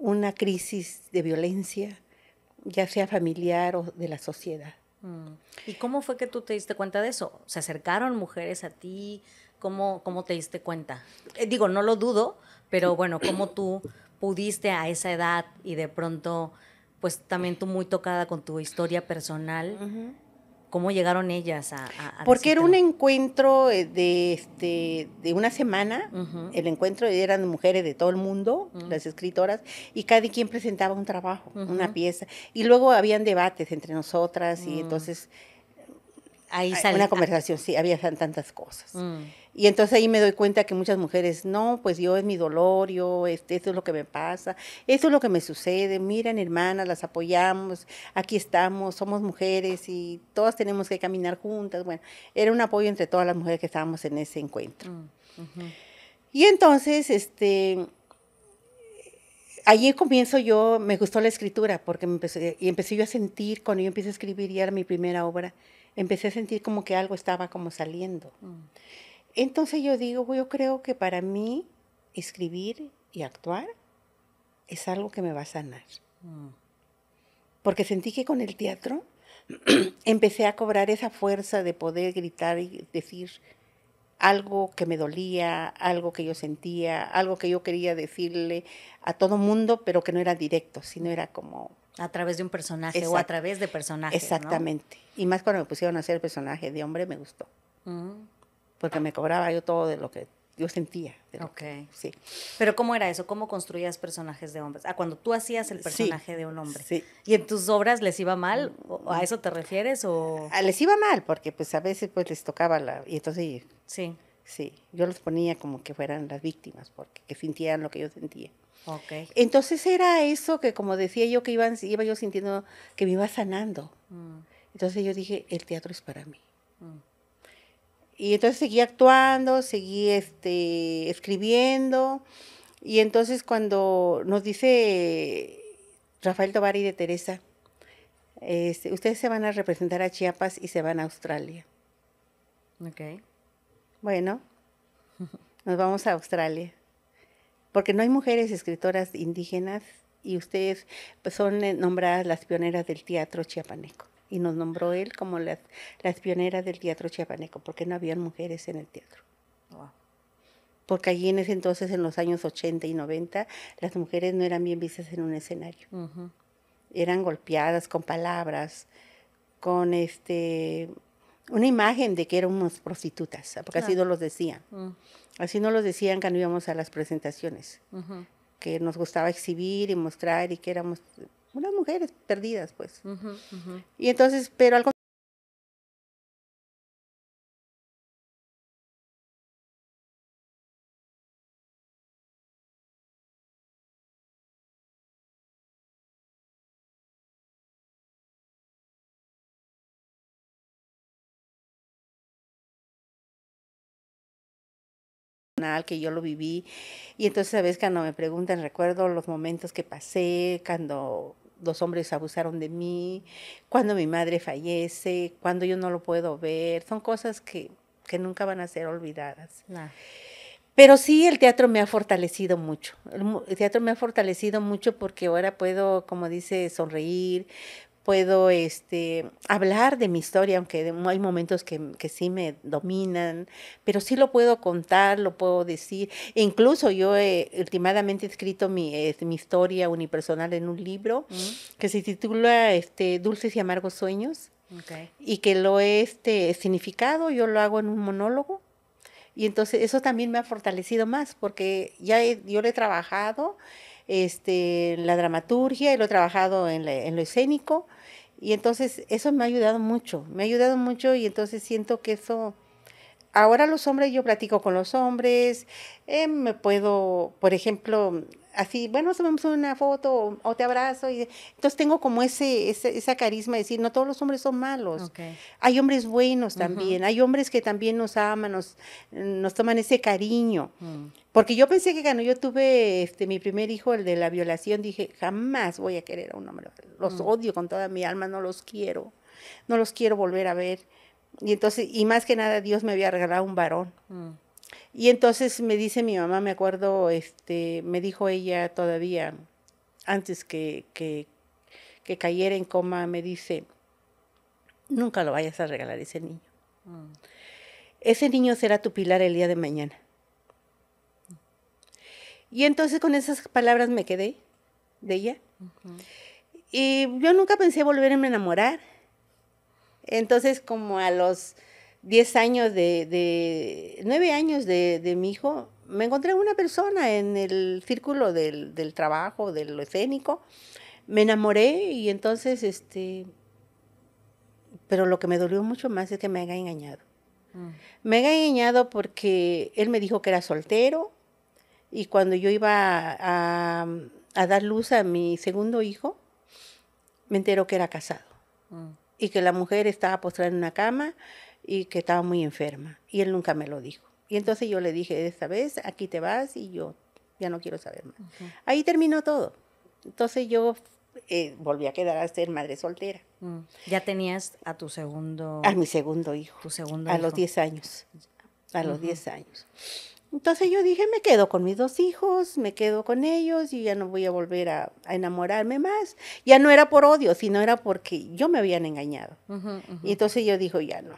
una crisis de violencia, ya sea familiar o de la sociedad. Mm. ¿Y cómo fue que tú te diste cuenta de eso? ¿Se acercaron mujeres a ti? ¿Cómo, cómo te diste cuenta? Eh, digo, no lo dudo, pero bueno, ¿cómo tú pudiste a esa edad y de pronto, pues también tú muy tocada con tu historia personal, cómo llegaron ellas a... Porque era un encuentro eh, de, este, de una semana, el encuentro eran mujeres de todo el mundo, las escritoras, y cada quien presentaba un trabajo, una pieza, y luego habían debates entre nosotras y mm. entonces Ahí Una conversación, sí, había tantas cosas. Mm. Y entonces ahí me doy cuenta que muchas mujeres, no, pues yo es mi dolor, yo, este, esto es lo que me pasa, esto es lo que me sucede, miren hermanas, las apoyamos, aquí estamos, somos mujeres y todas tenemos que caminar juntas. Bueno, era un apoyo entre todas las mujeres que estábamos en ese encuentro. Mm, y entonces, este, allí comienzo yo, me gustó la escritura, porque me empecé, y empecé yo a sentir, cuando yo empecé a escribir, y era mi primera obra, empecé a sentir como que algo estaba como saliendo. Mm. Entonces yo digo, yo creo que para mí escribir y actuar es algo que me va a sanar. Mm. Porque sentí que con el teatro empecé a cobrar esa fuerza de poder gritar y decir algo que me dolía, algo que yo sentía, algo que yo quería decirle a todo mundo, pero que no era directo, sino era como a través de un personaje o a través de personajes. Exactamente. Y más cuando me pusieron a hacer el personaje de hombre, me gustó. Mm. Porque me cobraba yo todo de lo que yo sentía. ok. sí. Pero ¿cómo era eso? ¿Cómo construías personajes de hombres? Ah, cuando tú hacías el personaje de un hombre. Sí. ¿Y en tus obras les iba mal? ¿O ¿A eso te refieres? O... A ah, les iba mal, porque pues a veces pues les tocaba la... Y entonces... Sí. Sí, yo los ponía como que fueran las víctimas, porque que sintieran lo que yo sentía. Entonces era eso que, como decía yo, que iba, iba yo sintiendo que me iba sanando. Mm. Entonces yo dije, el teatro es para mí. Mm. Y entonces seguí actuando, seguí este, escribiendo. Y entonces cuando nos dice Rafael y de Teresa, este, ustedes se van a representar a Chiapas y se van a Australia. Bueno, nos vamos a Australia porque no hay mujeres escritoras indígenas y ustedes pues, son eh, nombradas las pioneras del teatro chiapaneco. Y nos nombró él como las, las pioneras del teatro chiapaneco, porque no habían mujeres en el teatro. Porque allí en ese entonces, en los años 80 y 90, las mujeres no eran bien vistas en un escenario. Eran golpeadas con palabras, con este una imagen de que éramos prostitutas, porque así no los decían. Mm. Así no los decían cuando íbamos a las presentaciones, que nos gustaba exhibir y mostrar y que éramos unas mujeres perdidas, pues. Y entonces, pero al que yo lo viví. Y entonces, a veces Cuando me preguntan, recuerdo los momentos que pasé, cuando los hombres abusaron de mí, cuando mi madre fallece, cuando yo no lo puedo ver. Son cosas que, que nunca van a ser olvidadas. Pero sí, el teatro me ha fortalecido mucho. el, teatro me ha fortalecido mucho porque ahora puedo, como dice, sonreír, puedo este, hablar de mi historia, aunque hay momentos que, que, sí me dominan, pero sí lo puedo contar, lo puedo decir. incluso yo he últimamente he escrito mi, este, mi, historia unipersonal en un libro mm. que se titula este, Dulces y Amargos Sueños. Y que lo he este, significado, yo lo hago en un monólogo. Y entonces eso también me ha fortalecido más, porque ya yo lo he trabajado este, la dramaturgia y lo he trabajado en, en lo escénico y entonces eso me ha ayudado mucho, me ha ayudado mucho y entonces siento que eso, ahora los hombres, yo platico con los hombres, eh, me puedo, por ejemplo, así, bueno, tomamos una foto o, te abrazo. Y, entonces tengo como ese, ese, esa carisma de decir, no todos los hombres son malos. Hay hombres buenos también, hay hombres que también nos aman, nos, nos toman ese cariño. Mm. Porque yo pensé que cuando yo tuve este, mi primer hijo, el de la violación, dije, jamás voy a querer a un hombre. Los mm. odio con toda mi alma, no los quiero, no los quiero volver a ver. Y entonces, y más que nada, Dios me había regalado un varón. Mm. Y entonces me dice mi mamá, me acuerdo, este, me dijo ella todavía, antes que, que, que cayera en coma, me dice, nunca lo vayas a regalar ese niño. Mm. Ese niño será tu pilar el día de mañana. Y entonces con esas palabras me quedé de ella. Y yo nunca pensé volverme a enamorar. Entonces como a los 10 años de, nueve años de, mi hijo, me encontré una persona en el círculo del, trabajo, de lo escénico, me enamoré y entonces, este, pero lo que me dolió mucho más es que me haya engañado. Mm. Me haya engañado porque él me dijo que era soltero y cuando yo iba a, dar luz a mi segundo hijo, me enteró que era casado mm. y que la mujer estaba postrada en una cama y que estaba muy enferma y él nunca me lo dijo. Y entonces yo le dije, esta vez aquí te vas y yo ya no quiero saber más. Ahí terminó todo. Entonces yo eh, volví a quedar a ser madre soltera. Mm. Ya tenías a tu segundo... A mi segundo hijo. Tu segundo a los 10 años. A los 10 años. Entonces yo dije, me quedo con mis dos hijos, me quedo con ellos y ya no voy a volver a, enamorarme más. Ya no era por odio, sino era porque yo me habían engañado. Y entonces yo dijo, ya no,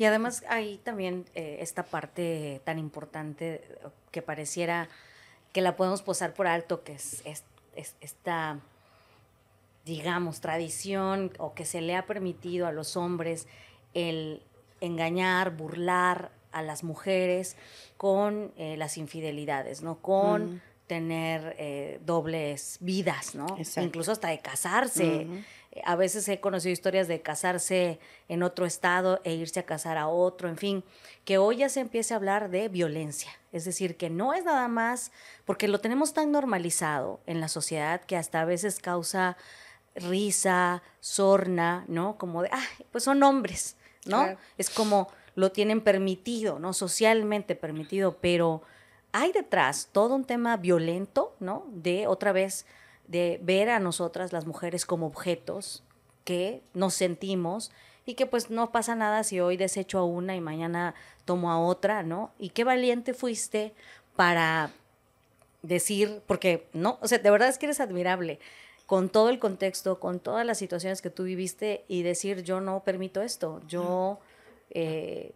y además hay también eh, esta parte tan importante que pareciera que la podemos posar por alto, que es, esta, digamos, tradición o que se le ha permitido a los hombres el engañar, burlar a las mujeres con eh, las infidelidades, ¿no? Con... tener eh, dobles vidas, ¿no? Incluso hasta de casarse. A veces he conocido historias de casarse en otro estado e irse a casar a otro, en fin, que hoy ya se empiece a hablar de violencia. Es decir, que no es nada más, porque lo tenemos tan normalizado en la sociedad que hasta a veces causa risa, sorna, ¿no? Como de, ah, pues son hombres, ¿no? Es como lo tienen permitido, ¿no? Socialmente permitido, pero hay detrás todo un tema violento, ¿no? De otra vez de ver a nosotras las mujeres como objetos que nos sentimos y que pues no pasa nada si hoy desecho a una y mañana tomo a otra, ¿no? Y qué valiente fuiste para decir, porque no, o sea, de verdad es que eres admirable con todo el contexto, con todas las situaciones que tú viviste y decir, yo no permito esto, yo eh,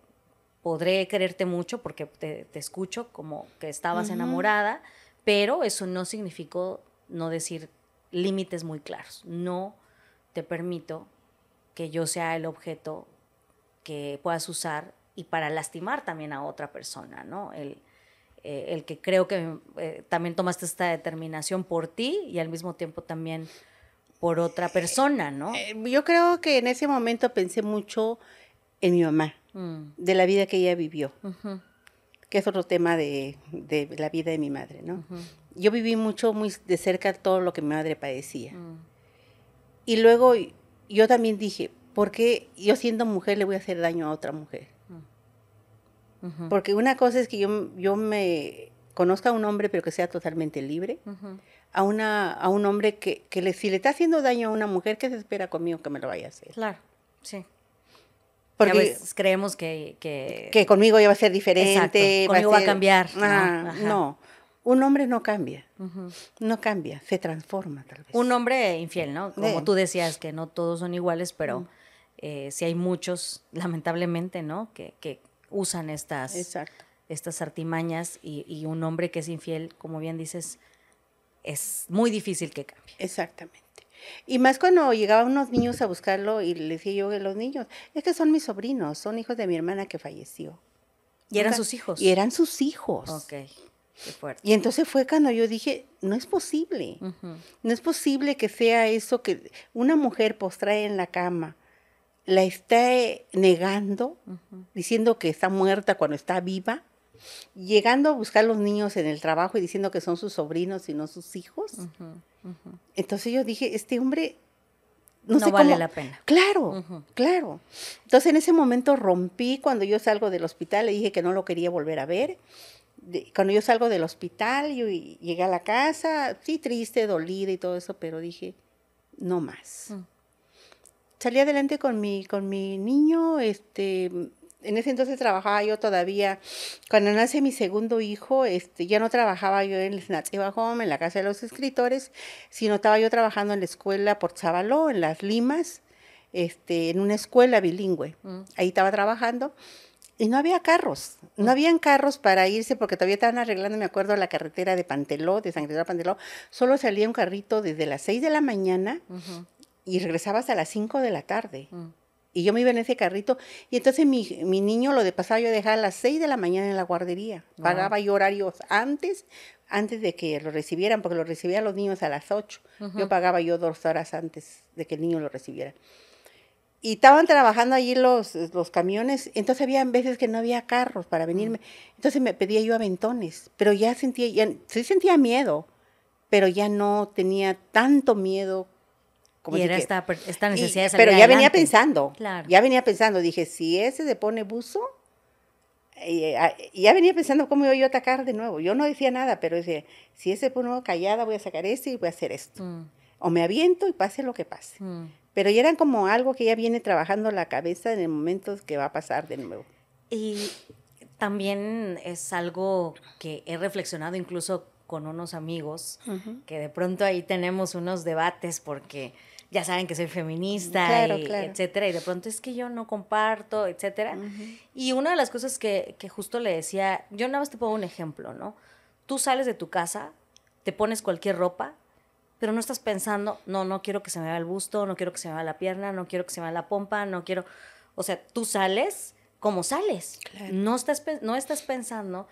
podré quererte mucho porque te, escucho como que estabas enamorada, pero eso no significó no decir límites muy claros. No te permito que yo sea el objeto que puedas usar y para lastimar también a otra persona, ¿no? El, eh, que creo que eh, también tomaste esta determinación por ti y al mismo tiempo también por otra persona, ¿no? Eh, yo creo que en ese momento pensé mucho en mi mamá, mm. de la vida que ella vivió, que es otro tema de, la vida de mi madre, ¿no? yo viví mucho, muy de cerca todo lo que mi madre padecía. Mm. Y luego yo también dije, ¿por qué yo siendo mujer le voy a hacer daño a otra mujer? Mm. Porque una cosa es que yo, yo me conozca a un hombre pero que sea totalmente libre, a, una, a un hombre que, le, si le está haciendo daño a una mujer, ¿qué se espera conmigo que me lo vaya a hacer? Claro, sí. Porque creemos que, que, conmigo ya va a ser diferente. Conmigo va a, cambiar. no. Ah, un hombre no cambia, no cambia, se transforma tal vez. Un hombre infiel, ¿no? Como tú decías, que no todos son iguales, pero si mm. eh, sí hay muchos, lamentablemente, ¿no? Que, usan estas, estas artimañas y, un hombre que es infiel, como bien dices, es muy difícil que cambie. Exactamente. Y más cuando llegaban unos niños a buscarlo y le decía yo a los niños, es que son mis sobrinos, son hijos de mi hermana que falleció. Y eran sus hijos. Y eran sus hijos. Ok. Y entonces fue cuando yo dije, no es posible, no es posible que sea eso que una mujer postrada en la cama la está negando, diciendo que está muerta cuando está viva, llegando a buscar a los niños en el trabajo y diciendo que son sus sobrinos y no sus hijos. Entonces yo dije, este hombre... No, se vale la pena. Claro, claro. Entonces en ese momento rompí cuando yo salgo del hospital, le dije que no lo quería volver a ver cuando yo salgo del hospital, y llegué a la casa, sí, triste, dolida y todo eso, pero dije, no más. Mm. Salí adelante con mi, con mi niño, este, en ese entonces trabajaba yo todavía, cuando nace mi segundo hijo, este, ya no trabajaba yo en el Eva Home, en la Casa de los Escritores, sino estaba yo trabajando en la escuela por Chavaló, en las Limas, este, en una escuela bilingüe. Mm. Ahí estaba trabajando. Y no había carros, no mm. habían carros para irse porque todavía estaban arreglando, me acuerdo, la carretera de Panteló, de San Cristóbal Panteló. Solo salía un carrito desde las 6 de la mañana y regresaba hasta las 5 de la tarde. Mm. Y yo me iba en ese carrito. Y entonces mi, niño lo de pasaba yo dejaba a las 6 de la mañana en la guardería. Pagaba yo horarios antes, antes de que lo recibieran, porque lo recibían los niños a las 8. Yo pagaba yo dos horas antes de que el niño lo recibiera y estaban trabajando allí los, los camiones, entonces había veces que no había carros para venirme. Entonces me pedía yo aventones, pero ya sentía, ya, sí sentía miedo, pero ya no tenía tanto miedo. Como y era esta, necesidad de salir Pero ya venía pensando, ya venía pensando, dije, si ese se pone buzo, ah, y, ya venía pensando cómo iba yo a atacar de nuevo. Yo no decía nada, pero decía, si ese se pone callada, voy a sacar este y voy a hacer esto. Mm. O me aviento y pase lo que pase. Mm. Pero ya eran como algo que ya viene trabajando la cabeza en el momento que va a pasar de nuevo. Y también es algo que he reflexionado incluso con unos amigos, que de pronto ahí tenemos unos debates porque ya saben que soy feminista, y, etcétera, y de pronto es que yo no comparto, etcétera. Y una de las cosas que, que, justo le decía, yo nada más te pongo un ejemplo, ¿no? Tú sales de tu casa, te pones cualquier ropa pero no estás pensando, no, no quiero que se me vea el busto, no quiero que se me vea la pierna, no quiero que se me vea la pompa, no quiero, o sea, tú sales como sales. No, estás, no estás pensando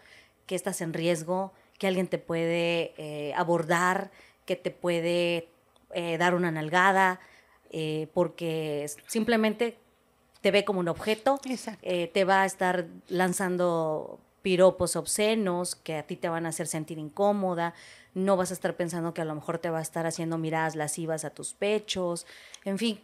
que estás en riesgo, que alguien te puede eh, abordar, que te puede eh, dar una nalgada, eh, porque simplemente te ve como un objeto, te va a estar lanzando piropos obscenos que a ti te van a hacer sentir incómoda no vas a estar pensando que a lo mejor te va a estar haciendo miradas lascivas a tus pechos, en fin.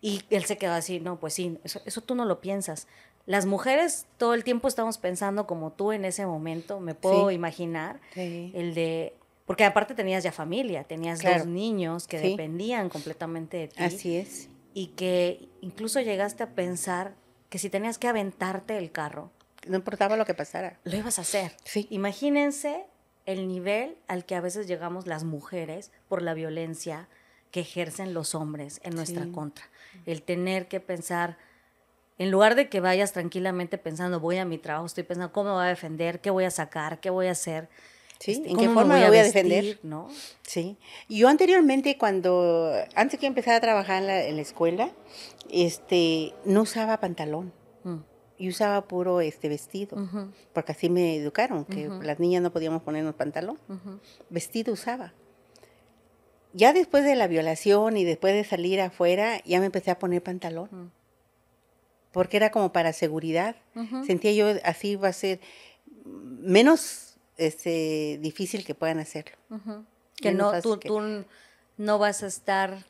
Y él se quedó así, no, pues sí, eso, tú no lo piensas. Las mujeres todo el tiempo estamos pensando como tú en ese momento, me puedo imaginar, el de, porque aparte tenías ya familia, tenías los dos niños que dependían completamente de ti. Así es. Y que incluso llegaste a pensar que si tenías que aventarte el carro. No importaba lo que pasara. Lo ibas a hacer. Sí. Imagínense el nivel al que a veces llegamos las mujeres por la violencia que ejercen los hombres en nuestra contra. El tener que pensar, en lugar de que vayas tranquilamente pensando, voy a mi trabajo, estoy pensando cómo me voy a defender, qué voy a sacar, qué voy a hacer. Este, ¿en qué forma me voy a, defender? ¿no? Sí. Yo anteriormente, cuando, antes que empezara a trabajar en la, escuela, este, no usaba pantalón. Mm y usaba puro este vestido, porque así me educaron, que las niñas no podíamos ponernos pantalón. Vestido usaba. Ya después de la violación y después de salir afuera, ya me empecé a poner pantalón. Porque era como para seguridad. Sentía yo así va a ser menos este, difícil que puedan hacerlo. Que no tú, tú no vas a estar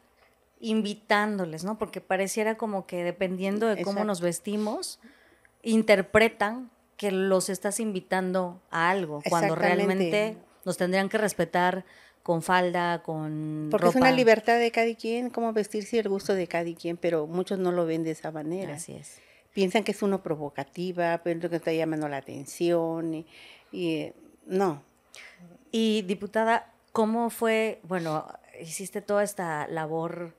invitándoles, ¿no? Porque pareciera como que dependiendo de cómo nos vestimos, interpretan que los estás invitando a algo, cuando realmente nos tendrían que respetar con falda, con Porque es una libertad de cada quien, cómo vestirse y el gusto de cada quien, pero muchos no lo ven de esa manera. Así es. Piensan que es uno provocativa, pero que está llamando la atención y eh, no. Y diputada, ¿cómo fue, bueno, hiciste toda esta labor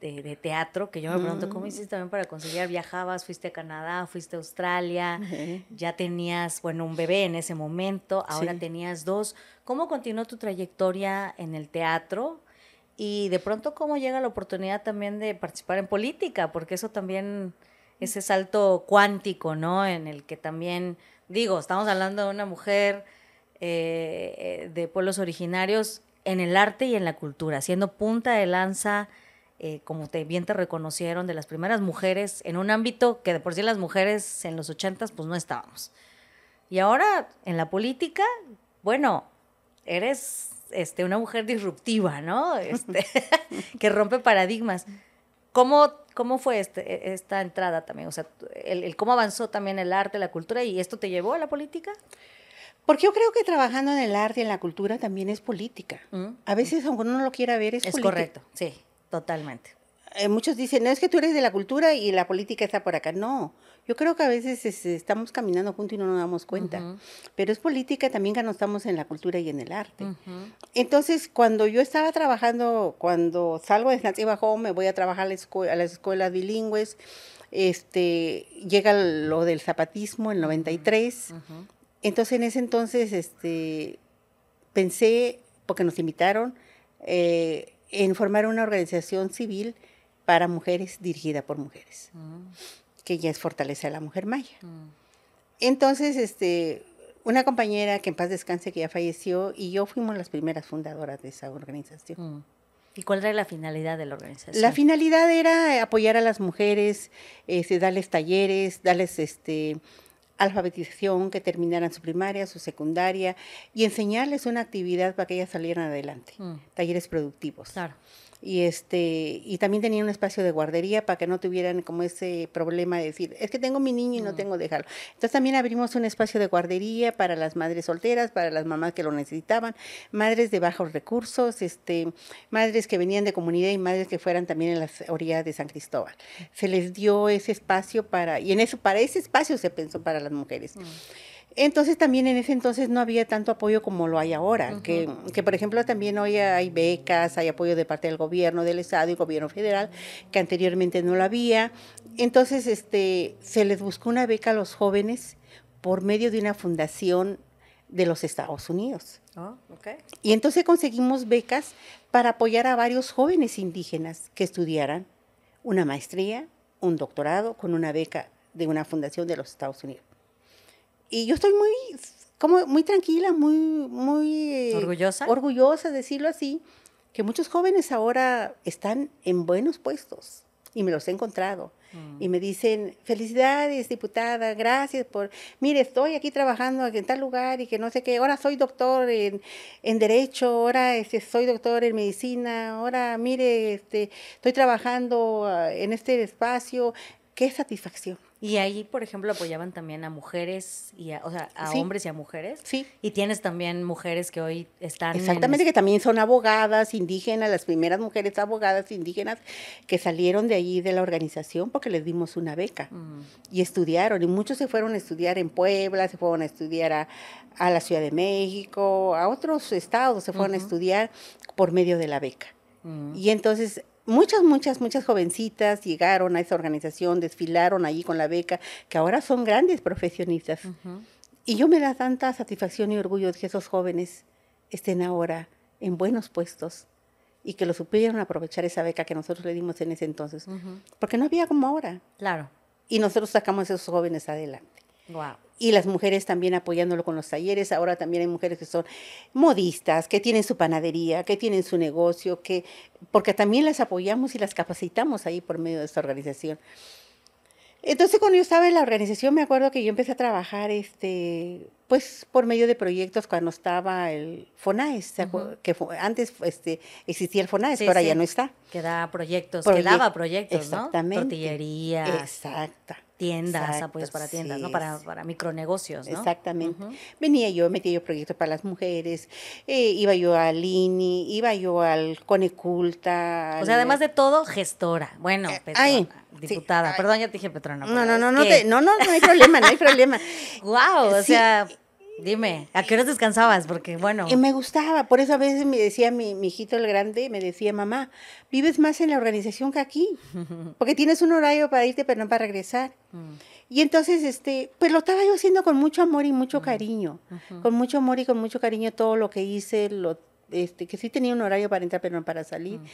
de, teatro, que yo me pregunto, ¿cómo mm. hiciste también para conseguir, ¿Viajabas? ¿Fuiste a Canadá? ¿Fuiste a Australia? Ya tenías, bueno, un bebé en ese momento, ahora tenías dos. ¿Cómo continuó tu trayectoria en el teatro? Y de pronto, ¿cómo llega la oportunidad también de participar en política? Porque eso también, ese salto cuántico, ¿no? En el que también, digo, estamos hablando de una mujer eh, eh, de pueblos originarios en el arte y en la cultura, siendo punta de lanza eh, como te, bien te reconocieron, de las primeras mujeres en un ámbito que de por sí las mujeres en los 80 pues no estábamos. Y ahora en la política, bueno, eres este, una mujer disruptiva, ¿no? Este, que rompe paradigmas. ¿Cómo, cómo fue este, e, esta entrada también? O sea, el, cómo avanzó también el arte, la cultura y esto te llevó a la política. Porque yo creo que trabajando en el arte y en la cultura también es política. Mm. A veces, aunque uno no lo quiera ver, es, es correcto, sí Totalmente. Eh, muchos dicen, no es que tú eres de la cultura y la política está por acá. No, yo creo que a veces estamos caminando juntos y no nos damos cuenta, pero es política también que no estamos en la cultura y en el arte. Entonces, cuando yo estaba trabajando, cuando salgo de Nativa Home, me voy a trabajar a, las escuelas bilingües, este, llega lo del zapatismo en 93. Entonces, en ese entonces, este, pensé, porque nos invitaron, eh, en formar una organización civil para mujeres dirigida por mujeres, mm. que ya es fortalecer a la mujer maya. Mm. Entonces, este, una compañera que en paz descanse, que ya falleció, y yo fuimos las primeras fundadoras de esa organización. Mm. ¿Y cuál era la finalidad de la organización? La finalidad era apoyar a las mujeres, este, darles talleres, darles este, alfabetización, que terminaran su primaria, su secundaria y enseñarles una actividad para que ellas salieran adelante. Mm. Talleres productivos y este y también tenía un espacio de guardería para que no tuvieran como ese problema de decir es que tengo mi niño y no, mm. tengo tengo dejarlo entonces también abrimos un espacio de guardería para las madres solteras para las mamás que lo necesitaban madres de bajos recursos este madres que venían de comunidad y madres que fueran también en las orillas de San Cristóbal se les dio ese espacio para y en eso para ese espacio se pensó para las mujeres mm. Entonces también en ese entonces no había tanto apoyo como lo hay ahora, que, por ejemplo también hoy hay becas, hay apoyo de parte del gobierno, del Estado y gobierno federal, que anteriormente no lo había. Entonces este, se les buscó una beca a los jóvenes por medio de una fundación de los Estados Unidos. Oh, y entonces conseguimos becas para apoyar a varios jóvenes indígenas que estudiaran una maestría, un doctorado con una beca de una fundación de los Estados Unidos y yo estoy muy, como muy tranquila, muy, muy... Eh, orgullosa. Orgullosa, decirlo así, que muchos jóvenes ahora están en buenos puestos y me los he encontrado. Mm. Y me dicen, felicidades, diputada, gracias por, mire, estoy aquí trabajando en tal lugar y que no sé qué, ahora soy doctor en, en Derecho, ahora este, soy doctor en Medicina, ahora, mire, este, estoy trabajando ah, en este espacio, qué satisfacción. Y ahí, por ejemplo, apoyaban también a mujeres, y o sea, a hombres y a mujeres. Sí. Y tienes también mujeres que hoy están... Exactamente, que también son abogadas indígenas, las primeras mujeres abogadas indígenas que salieron de ahí de la organización porque les dimos una beca mm. y estudiaron. Y muchos se fueron a estudiar en Puebla, se fueron a estudiar a, la Ciudad de México, a otros estados, se fueron a estudiar por medio de la beca. Mm. Y entonces muchas, muchas, muchas jovencitas llegaron a esa organización, desfilaron allí con la beca, que ahora son grandes profesionistas. Y yo me da tanta satisfacción y orgullo de que esos jóvenes estén ahora en buenos puestos y que lo supieron aprovechar esa beca que nosotros le dimos en ese entonces, porque no había como ahora. Claro. Y nosotros sacamos a esos jóvenes adelante. Wow y las mujeres también apoyándolo con los talleres. Ahora también hay mujeres que son modistas, que tienen su panadería, que tienen su negocio, que porque también las apoyamos y las capacitamos ahí por medio de esta organización. Entonces, cuando yo estaba en la organización, me acuerdo que yo empecé a trabajar este pues por medio de proyectos cuando estaba el FONAES, que antes este, existía el FONAES, pero ahora ya no está. Que proyectos, quedaba proyectos, Exactamente. ¿no? Tortillería. Exacta. Tiendas, apoyos para tiendas, ¿no? Para, para micronegocios, Exactamente. Venía yo, metía yo proyectos para las mujeres, eh, iba yo al INI, iba yo al Coneculta. O sea, además de todo, gestora. Bueno, eh, diputada. Perdón, ya te dije Petrona. No, no, no, no, no, no, no hay problema, no hay problema. wow, o sea, Dime, ¿a qué hora descansabas? Porque bueno. Y me gustaba, por eso a veces me decía mi, hijito el grande, me decía, mamá, vives más en la organización que aquí, porque tienes un horario para irte, pero no para regresar. Mm. Y entonces, este, pues lo estaba yo haciendo con mucho amor y mucho mm. cariño, con mucho amor y con mucho cariño todo lo que hice, lo, este, que sí tenía un horario para entrar, pero no para salir. Mm.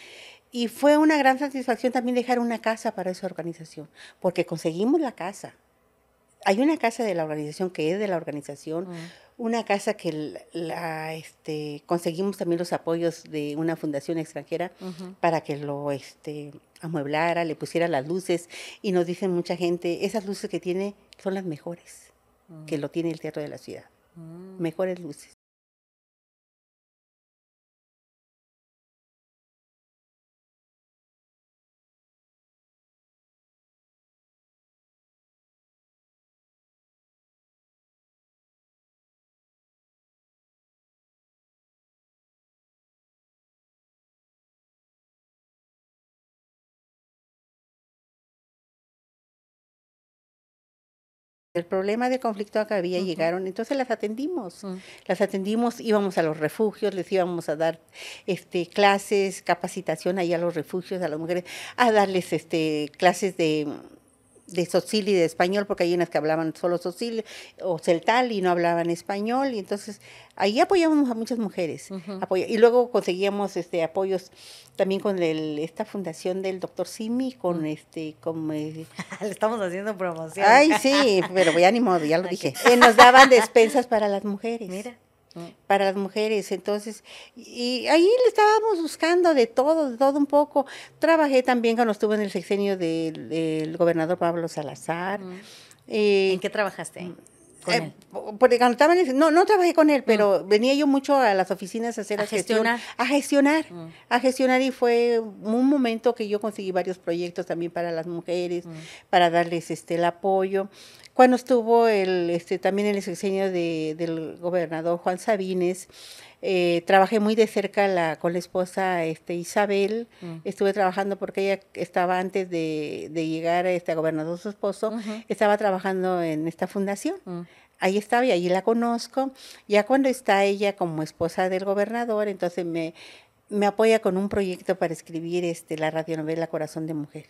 Y fue una gran satisfacción también dejar una casa para esa organización, porque conseguimos la casa hay una casa de la organización que es de la organización, ah. una casa que la, este, conseguimos también los apoyos de una fundación extranjera para que lo este, amueblara, le pusiera las luces y nos dicen mucha gente, esas luces que tiene son las mejores ah. que lo tiene el Teatro de la Ciudad, ah. mejores luces. el problema de conflicto acá había, llegaron, entonces las atendimos, mm. las atendimos, íbamos a los refugios, les íbamos a dar este, clases, capacitación ahí a los refugios, a las mujeres, a darles este, clases de, de y de español, porque hay unas que hablaban solo Socili o Celtal y no hablaban español. Y entonces ahí apoyábamos a muchas mujeres. y luego conseguíamos este apoyos también con el, esta fundación del doctor Simi, con este, como eh, le estamos haciendo promoción. Ay, sí, pero voy ni ya lo dije. que eh, nos daban despensas para las mujeres. Mira para las mujeres. Entonces, y ahí le estábamos buscando de todo, de todo un poco. Trabajé también cuando estuve en el sexenio del, gobernador Pablo Salazar. Eh, ¿En qué trabajaste? Eh, porque no, no trabajé con él, mm. pero venía yo mucho a las oficinas a hacer gestionar. gestión. A gestionar. Mm. A gestionar y fue un momento que yo conseguí varios proyectos también para las mujeres, mm. para darles este el apoyo. Cuando estuvo el, este, también el sexenio de, del gobernador Juan Sabines, eh, trabajé muy de cerca con la esposa este, Isabel. Mm. Estuve trabajando porque ella estaba antes de, llegar este, a gobernador su esposo, estaba trabajando en esta fundación. Mm. ahí estaba y ahí la conozco. Ya cuando está ella como esposa del gobernador, entonces me, me apoya con un proyecto para escribir este, la radionovela Corazón de Mujer.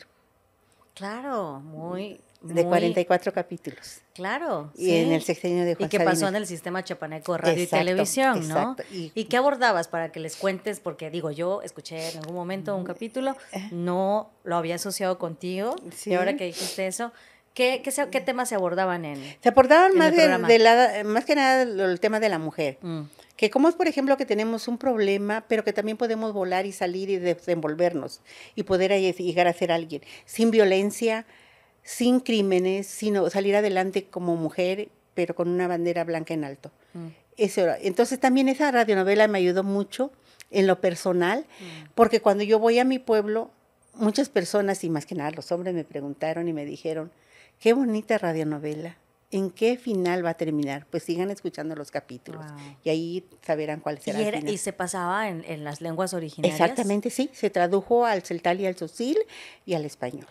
Claro, muy de 44 capítulos. Claro. Y en el sexenio de Juan Y que pasó en el sistema chapaneco radio y televisión, ¿no? Y, qué abordabas para que les cuentes? Porque digo, yo escuché en algún momento un mm, capítulo, eh. no lo había asociado contigo, y ahora que dijiste eso, ¿Qué, qué, qué temas se abordaban en Se abordaban más, de, más que nada el tema de la mujer. Mm. Que como es, por ejemplo, que tenemos un problema, pero que también podemos volar y salir y desenvolvernos y poder llegar a ser alguien sin violencia, sin crímenes, sino salir adelante como mujer, pero con una bandera blanca en alto. Mm. Entonces también esa radionovela me ayudó mucho en lo personal, mm. porque cuando yo voy a mi pueblo, muchas personas, y más que nada los hombres, me preguntaron y me dijeron, qué bonita radionovela. ¿En qué final va a terminar? Pues sigan escuchando los capítulos y ahí saberán cuál será. ¿Y, se pasaba en, las lenguas originarias? Exactamente, sí. Se tradujo al celtal y al Susil y al español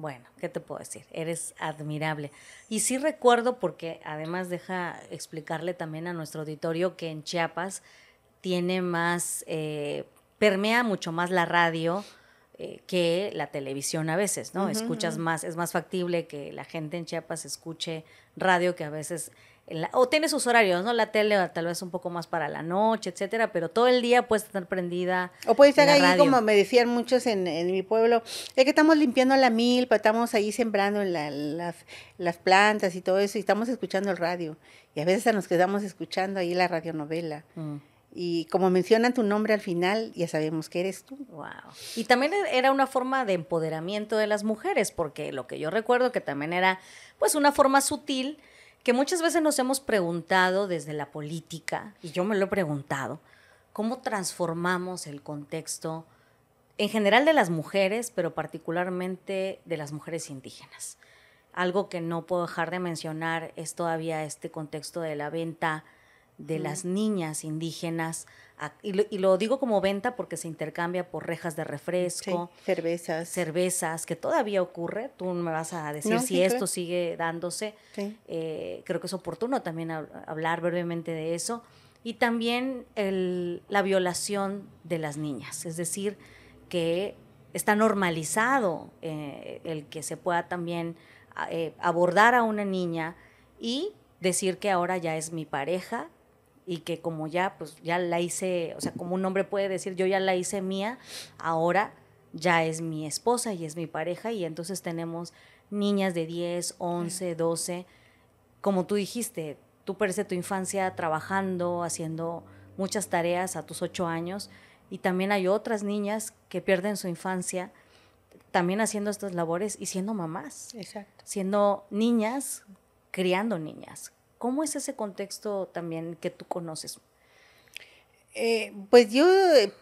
bueno, ¿qué te puedo decir? Eres admirable. Y sí recuerdo, porque además deja explicarle también a nuestro auditorio que en Chiapas tiene más, eh, permea mucho más la radio eh, que la televisión a veces, ¿no? Escuchas más, es más factible que la gente en Chiapas escuche radio que a veces o tiene sus horarios, ¿no? La tele tal vez un poco más para la noche, etcétera, pero todo el día puedes estar prendida. O puedes estar ahí, como me decían muchos en, mi pueblo, es que estamos limpiando la milpa, estamos ahí sembrando las, plantas y todo eso, y estamos escuchando el radio. Y a veces nos quedamos escuchando ahí la radionovela. Mm. Y como mencionan tu nombre al final, ya sabemos que eres tú. Y también e, era una forma de empoderamiento de las mujeres, porque lo que yo recuerdo que también era pues una forma sutil que muchas veces nos hemos preguntado desde la política, y yo me lo he preguntado, ¿cómo transformamos el contexto en general de las mujeres, pero particularmente de las mujeres indígenas? Algo que no puedo dejar de mencionar es todavía este contexto de la venta de las niñas indígenas. y, lo, digo como venta porque se intercambia por rejas de refresco, cervezas. Cervezas, que todavía ocurre. Tú me vas a decir si esto sigue dándose. Eh, creo que es oportuno también hablar brevemente de eso. Y también la violación de las niñas, es decir, que está normalizado eh, el que se pueda también eh, abordar a una niña y decir que ahora ya es mi pareja y que como ya, pues ya la hice, o sea, como un hombre puede decir, yo ya la hice mía, ahora ya es mi esposa y es mi pareja y entonces tenemos niñas de 10, 11, 12, como tú dijiste, tú perdiste tu infancia trabajando, haciendo muchas tareas a tus 8 años y también hay otras niñas que pierden su infancia también haciendo estas labores y siendo mamás. Exacto. Siendo niñas, criando niñas, ¿Cómo es ese contexto también que tú conoces? Eh, pues yo, eh,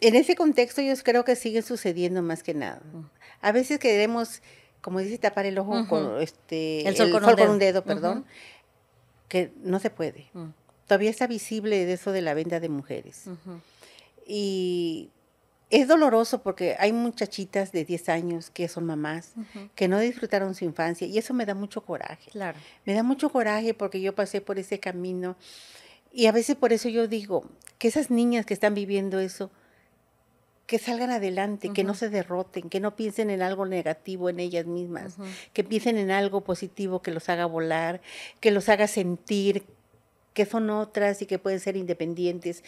en ese contexto yo creo que sigue sucediendo más que nada. A veces queremos, como dice, tapar el ojo con este, el con, un dedo, perdón, que no se puede. Todavía está visible eso de la venda de mujeres. Y es doloroso porque hay muchachitas de 10 años que son mamás, que no disfrutaron su infancia y eso me da mucho coraje. Me da mucho coraje porque yo pasé por ese camino y a veces por eso yo digo que esas niñas que están viviendo eso, que salgan adelante, que no se derroten, que no piensen en algo negativo en ellas mismas, que piensen en algo positivo que los haga volar, que los haga sentir que son otras y que pueden ser independientes.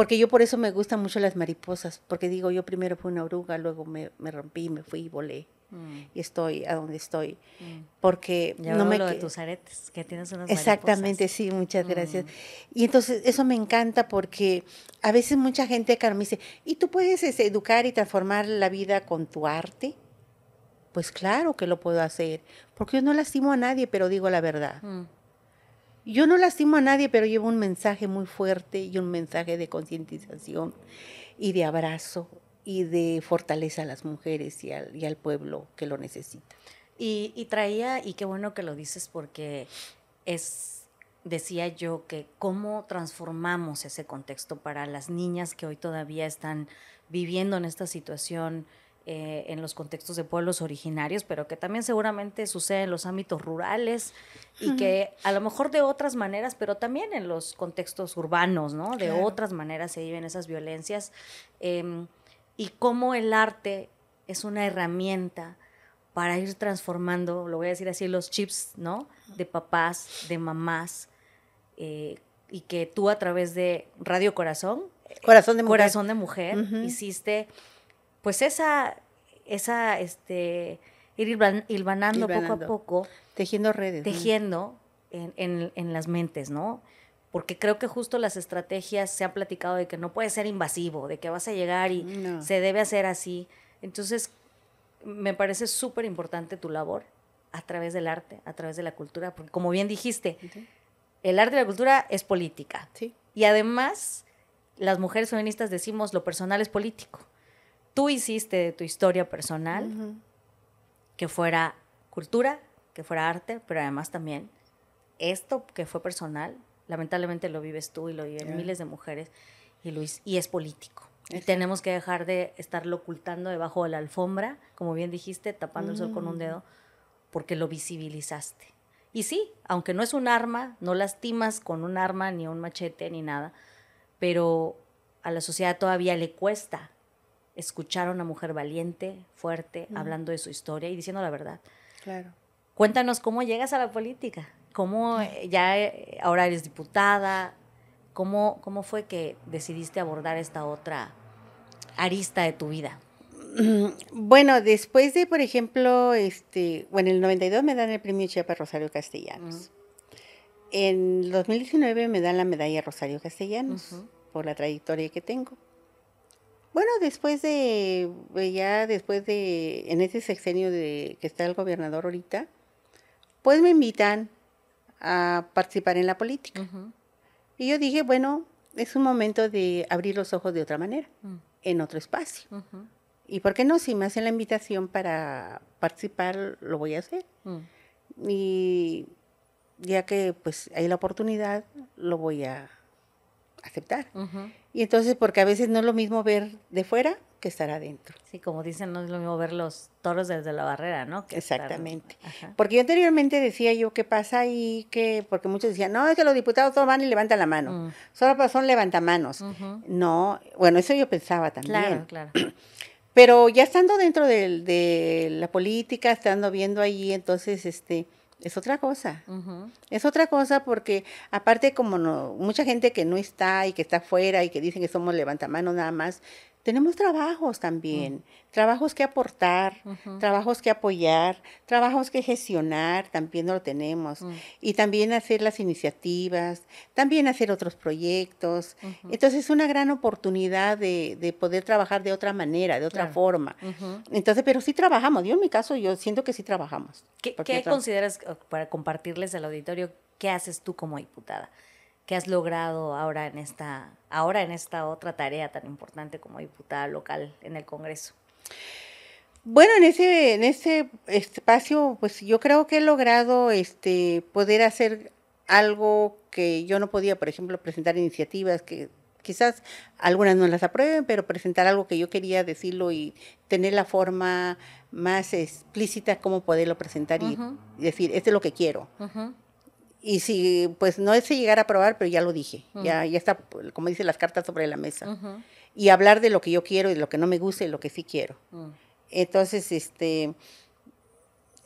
Porque yo por eso me gustan mucho las mariposas, porque digo, yo primero fui una oruga, luego me, me rompí, me fui y volé. Mm. Y estoy a donde estoy. Mm. Porque no me lo de tus aretes, que tienes unas Exactamente, sí, muchas mm. gracias. Y entonces eso me encanta porque a veces mucha gente Carmen, me dice, ¿y tú puedes este, educar y transformar la vida con tu arte? Pues claro que lo puedo hacer, porque yo no lastimo a nadie, pero digo la verdad. Yo no lastimo a nadie, pero llevo un mensaje muy fuerte y un mensaje de concientización y de abrazo y de fortaleza a las mujeres y al, pueblo que lo necesita. Y, y, traía, y qué bueno que lo dices porque es, decía yo, que cómo transformamos ese contexto para las niñas que hoy todavía están viviendo en esta situación eh, en los contextos de pueblos originarios, pero que también seguramente sucede en los ámbitos rurales y que a lo mejor de otras maneras, pero también en los contextos urbanos, ¿no? De otras maneras se viven esas violencias. Em, y cómo el arte es una herramienta para ir transformando, lo voy a decir así, los chips, ¿no? De papás, de mamás, eh, y que tú a través de Radio Corazón, Corazón de Mujer, hiciste pues esa, esa, este, ir hilvanando, poco a poco. Tejiendo redes. Tejiendo en, en, en, las mentes, ¿no? Porque creo que justo las estrategias se han platicado de que no puede ser invasivo, de que vas a llegar y mm, se debe hacer así. Entonces, me parece súper importante tu labor a través del arte, a través de la cultura, porque como bien dijiste, el arte y la cultura es política. Sí. Y además, las mujeres feministas decimos lo personal es político tú hiciste de tu historia personal, que fuera cultura, que fuera arte, pero además también esto que fue personal, lamentablemente lo vives tú y lo viven miles de mujeres y, y es político. Y tenemos que dejar de estarlo ocultando debajo de la alfombra, como bien dijiste, tapando el sol con un mm. dedo, porque lo visibilizaste. Y sí, aunque no es un arma, no lastimas con un arma, ni un machete, ni nada, pero a la sociedad todavía le cuesta escuchar a una mujer valiente, fuerte, hablando de su historia y diciendo la verdad. Claro. Cuéntanos cómo llegas a la política, cómo eh, ya eh, ahora eres diputada, cómo, cómo fue que decidiste abordar esta otra arista de tu vida. Mm, bueno, después de, por ejemplo, este, bueno, en el 92 me dan el premio Chiapas Rosario Castellanos. En 2019 me dan la medalla Rosario Castellanos por la trayectoria que tengo. Bueno, después de, eh, ya después de, en ese sexenio de que está el gobernador ahorita, pues me invitan a participar en la política. Y yo dije, bueno, es un momento de abrir los ojos de otra manera, mm. en otro espacio. ¿Y por qué no? Si me hacen la invitación para participar, lo voy a hacer. Mm. Y ya que pues hay la oportunidad, lo voy a aceptar. Y entonces, porque a veces no es lo mismo ver de fuera que estar adentro. Sí, como dicen, no es lo mismo ver los toros desde la barrera, ¿no? Exactamente. Porque yo anteriormente decía yo, ¿qué pasa ahí? que Porque muchos decían, no, es que los diputados todos van y levantan la mano. Mm. Solo son levantamanos. No, bueno, eso yo pensaba también. Claro, claro. Pero ya estando dentro de, de la política, estando viendo ahí, entonces, este, es otra cosa. Es otra cosa porque aparte como no, mucha gente que no está y que está fuera y que dicen que somos levantamanos nada más, tenemos trabajos también, trabajos que aportar, trabajos que apoyar, trabajos que gestionar, también lo tenemos. Mm. Y también hacer las iniciativas, también hacer otros proyectos. Entonces es una gran oportunidad de, poder trabajar de otra manera, de otra forma. Entonces, pero sí trabajamos. Yo en mi caso, yo siento que sí trabajamos. ¿qué consideras, para compartirles al auditorio, qué haces tú como diputada? que has logrado ahora en esta, ahora en esta otra tarea tan importante como diputada local en el Congreso? Bueno, en ese, en ese espacio, pues yo creo que he logrado este, poder hacer algo que yo no podía, por ejemplo, presentar iniciativas que quizás algunas no las aprueben, pero presentar algo que yo quería decirlo y tener la forma más explícita cómo poderlo presentar y decir, este es lo que quiero. Y si, pues no es llegar a probar, pero ya lo dije, mm. ya, ya está, como dice, las cartas sobre la mesa. Y hablar de lo que yo quiero y de lo que no me gusta y lo que sí quiero. Mm. Entonces, este,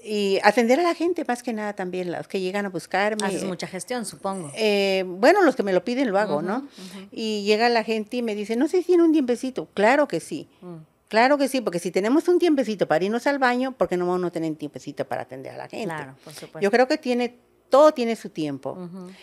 y atender a la gente más que nada también, los que llegan a buscarme. Haces mucha gestión, supongo. Eh, bueno, los que me lo piden lo hago, ¿no? Y llega la gente y me dice, no sé si tiene un tiempecito. Claro que sí. Mm. Claro que sí, porque si tenemos un tiempecito para irnos al baño, ¿por qué no vamos a tener tiempecito para atender a la gente? Claro, por supuesto. Yo creo que tiene todo tiene su tiempo.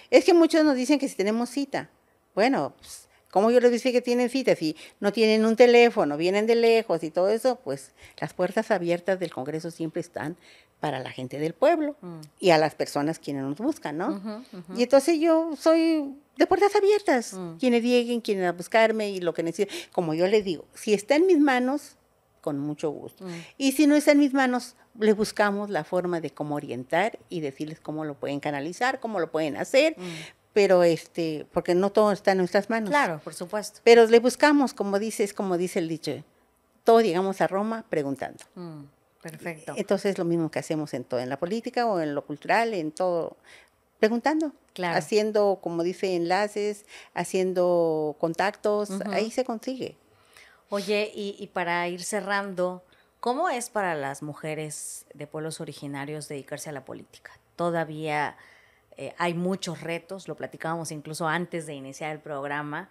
Es que muchos nos dicen que si tenemos cita, bueno, pues, como yo les dije que tienen cita, si no tienen un teléfono, vienen de lejos y todo eso, pues las puertas abiertas del Congreso siempre están para la gente del pueblo mm. y a las personas quienes nos buscan, ¿no? Y entonces yo soy de puertas abiertas, quienes lleguen, quienes a buscarme y lo que necesiten. Como yo les digo, si está en mis manos, con mucho gusto. Mm. Y si no está en mis manos, le buscamos la forma de cómo orientar y decirles cómo lo pueden canalizar, cómo lo pueden hacer. Mm. Pero este, porque no todo está en nuestras manos. Claro, por supuesto. Pero le buscamos, como dices, como dice el dicho, todos llegamos a Roma preguntando. Mm, perfecto. Entonces es lo mismo que hacemos en todo, en la política o en lo cultural, en todo, preguntando, haciendo, como dice, enlaces, haciendo contactos, ahí se consigue. Oye, y, para ir cerrando, ¿cómo es para las mujeres de pueblos originarios dedicarse a la política? Todavía eh, hay muchos retos, lo platicábamos incluso antes de iniciar el programa.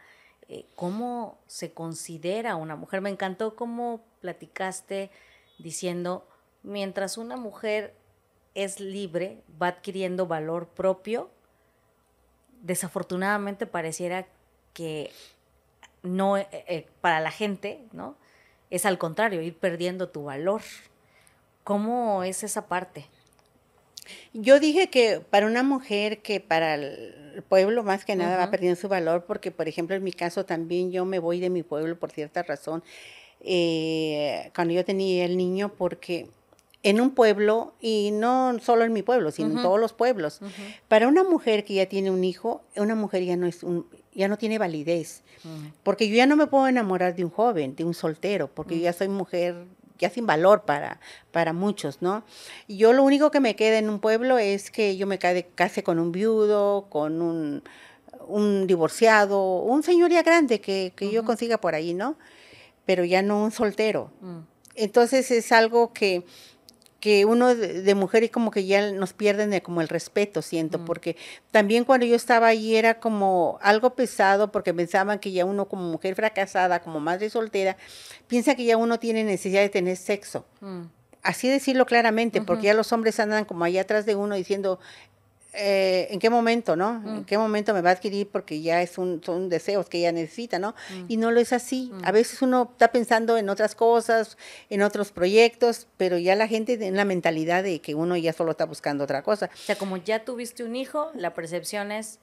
Eh, ¿Cómo se considera una mujer? Me encantó cómo platicaste diciendo, mientras una mujer es libre, va adquiriendo valor propio, desafortunadamente pareciera que no eh, eh, para la gente, ¿no? Es al contrario, ir perdiendo tu valor. ¿Cómo es esa parte? Yo dije que para una mujer que para el pueblo más que nada va perdiendo su valor, porque por ejemplo en mi caso también yo me voy de mi pueblo por cierta razón, eh, cuando yo tenía el niño, porque en un pueblo, y no solo en mi pueblo, sino en todos los pueblos, para una mujer que ya tiene un hijo, una mujer ya no es un, ya no tiene validez. Mm. Porque yo ya no me puedo enamorar de un joven, de un soltero, porque yo ya mm. soy mujer ya sin valor para, para muchos, ¿no? yo lo único que me queda en un pueblo es que yo me case con un viudo, con un, un divorciado, un señoría grande que, que yo consiga por ahí, ¿no? Pero ya no un soltero. Mm. Entonces es algo que que uno de, mujer mujeres como que ya nos pierden como el respeto, siento, porque también cuando yo estaba ahí era como algo pesado porque pensaban que ya uno como mujer fracasada, como madre soltera, piensa que ya uno tiene necesidad de tener sexo. Mm. así decirlo claramente, porque ya los hombres andan como allá atrás de uno diciendo, eh, en qué momento, ¿no? Mm. En qué momento me va a adquirir porque ya es un, son deseos que ella necesita, ¿no? Mm. Y no lo es así. Mm. A veces uno está pensando en otras cosas, en otros proyectos, pero ya la gente tiene la mentalidad de que uno ya solo está buscando otra cosa. O sea, como ya tuviste un hijo, la percepción es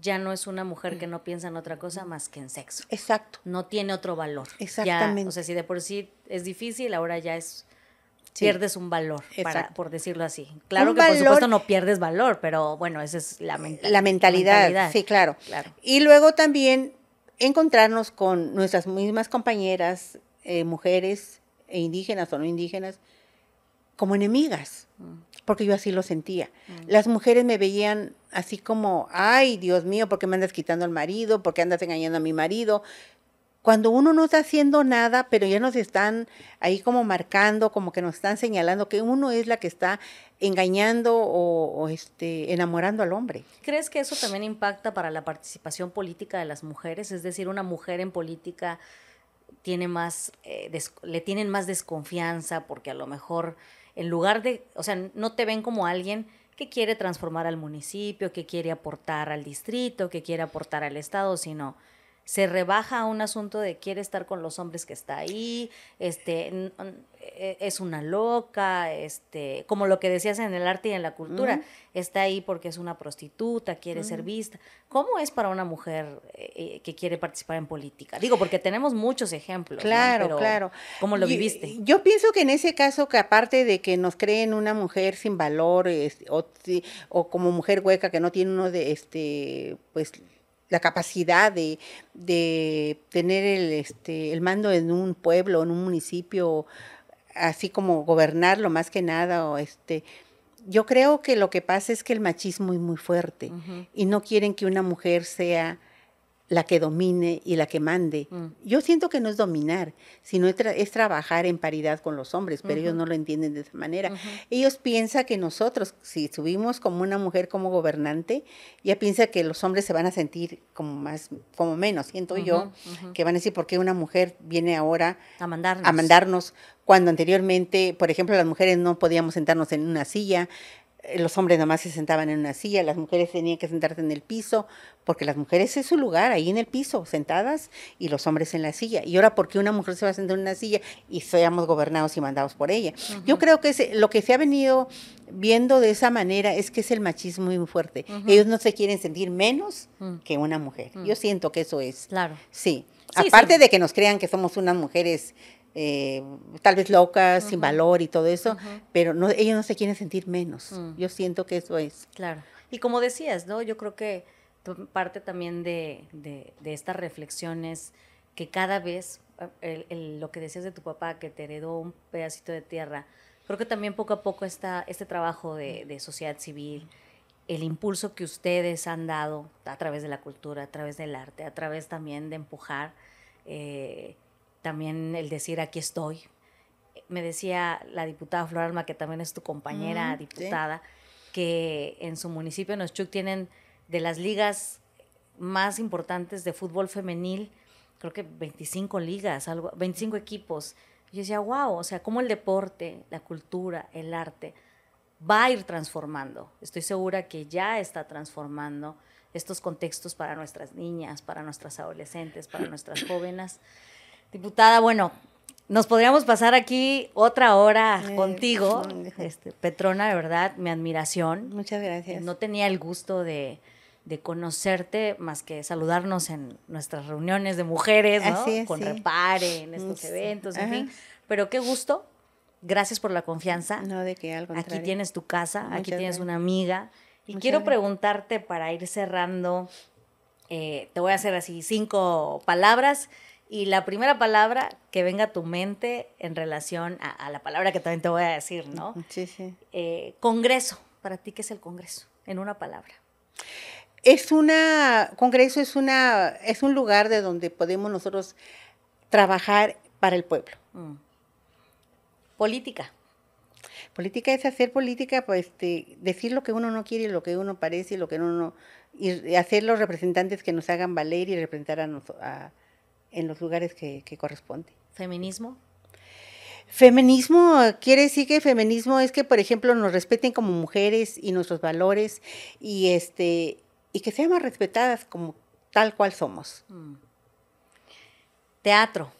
ya no es una mujer que no piensa en otra cosa más que en sexo. Exacto. No tiene otro valor. Exactamente. o sea, si de por sí es difícil, ahora ya es pierdes un valor, por decirlo así. Claro que por supuesto no pierdes valor, pero bueno, esa es la, mentalidad. La mentalidad, sí, claro. Y luego también encontrarnos con nuestras mismas compañeras, eh, mujeres e indígenas o no indígenas, como enemigas, mm. porque yo así lo sentía. Mm. Las mujeres me veían así como, ay, Dios mío, ¿por qué me andas quitando al marido? ¿Por qué andas engañando a mi marido? cuando uno no está haciendo nada, pero ya nos están ahí como marcando, como que nos están señalando que uno es la que está engañando o, este, enamorando al hombre. ¿Crees que eso también impacta para la participación política de las mujeres? Es decir, una mujer en política tiene más, eh, le tienen más desconfianza porque a lo mejor en lugar de, o sea, no te ven como alguien que quiere transformar al municipio, que quiere aportar al distrito, que quiere aportar al Estado, sino se rebaja a un asunto de quiere estar con los hombres que está ahí, este, e, es una loca, este, como lo que decías en el arte y en la cultura, está ahí porque es una prostituta, quiere ser vista. ¿Cómo es para una mujer eh, eh, que quiere participar en política? Digo, porque tenemos muchos ejemplos. Claro, claro. ¿Cómo lo viviste? Eh, yo, pienso que en ese caso, que aparte de que nos creen una mujer sin valor o, o, como mujer hueca que no tiene uno de, este, pues la capacidad de, tener el, este, el mando en un pueblo, en un municipio, así como gobernarlo más que nada, o este, yo creo que lo que pasa es que el machismo es muy fuerte y no quieren que una mujer sea la que domine y la que mande. Mm. Yo siento que no es dominar, sino es, trabajar en paridad con los hombres, pero ellos no lo entienden de esa manera. Ellos piensan que nosotros, si subimos como una mujer como gobernante, ya piensa que los hombres se van a sentir como más, como menos. Siento yo que van a decir, ¿por qué una mujer viene ahora a mandarnos? A mandarnos cuando anteriormente, por ejemplo, las mujeres no podíamos sentarnos en una silla, eh, los hombres nomás se sentaban en una silla, las mujeres tenían que sentarse en el piso, porque las mujeres es su lugar, ahí en el piso, sentadas, y los hombres en la silla. Y ahora, ¿por qué una mujer se va a sentar en una silla y seamos gobernados y mandados por ella? Yo creo que es, lo que se ha venido viendo de esa manera es que es el machismo muy fuerte. Ellos no se quieren sentir menos mm. que una mujer. Mm. Yo siento que eso es. Claro. Sí. Aparte de que nos crean que somos unas mujeres eh, tal vez locas, sin valor y todo eso, pero no, ellos no se quieren sentir menos. Mm. Yo siento que eso es. Claro. Y como decías, ¿no? Yo creo que parte también de, estas reflexiones que cada vez, eh, lo que decías de tu papá, que te heredó un pedacito de tierra, creo que también poco a poco está este trabajo de, sociedad civil, el impulso que ustedes han dado a través de la cultura, a través del arte, a través también de empujar eh, también el decir aquí estoy. Me decía la diputada Flor Alma, que también es tu compañera diputada, que en su municipio, en Ochuc, tienen de las ligas más importantes de fútbol femenil, creo que 25 ligas, algo, 25 equipos. Yo decía, wow, o sea, cómo el deporte, la cultura, el arte va a ir transformando. Estoy segura que ya está transformando estos contextos para nuestras niñas, para nuestras adolescentes, para nuestras jóvenes. Diputada, bueno, nos podríamos pasar aquí otra hora eh, contigo. Este, Petrona, de verdad, mi admiración. Muchas gracias. No tenía el gusto de, conocerte más que saludarnos en nuestras reuniones de mujeres, ¿no? Con repare, en estos eventos, en fin. Pero qué gusto. Gracias por la confianza. No, de que Aquí tienes tu casa, aquí tienes una amiga. Y quiero preguntarte para ir cerrando, eh, te voy a hacer así cinco palabras y la primera palabra que venga a tu mente en relación a, la palabra que también te voy a decir, ¿no? Sí, sí. Eh, congreso, para ti, ¿qué es el Congreso? En una palabra. Es una, Congreso es, una, es un lugar de donde podemos nosotros trabajar para el pueblo. Mm. Política. Política es hacer política, pues este, decir lo que uno no quiere lo que uno parece lo que uno no, y hacer los representantes que nos hagan valer y representar a, nosotros. a, en los lugares que, corresponde. ¿Feminismo? Feminismo quiere decir que feminismo es que, por ejemplo, nos respeten como mujeres y nuestros valores y este y que seamos respetadas como tal cual somos. Mm. Teatro.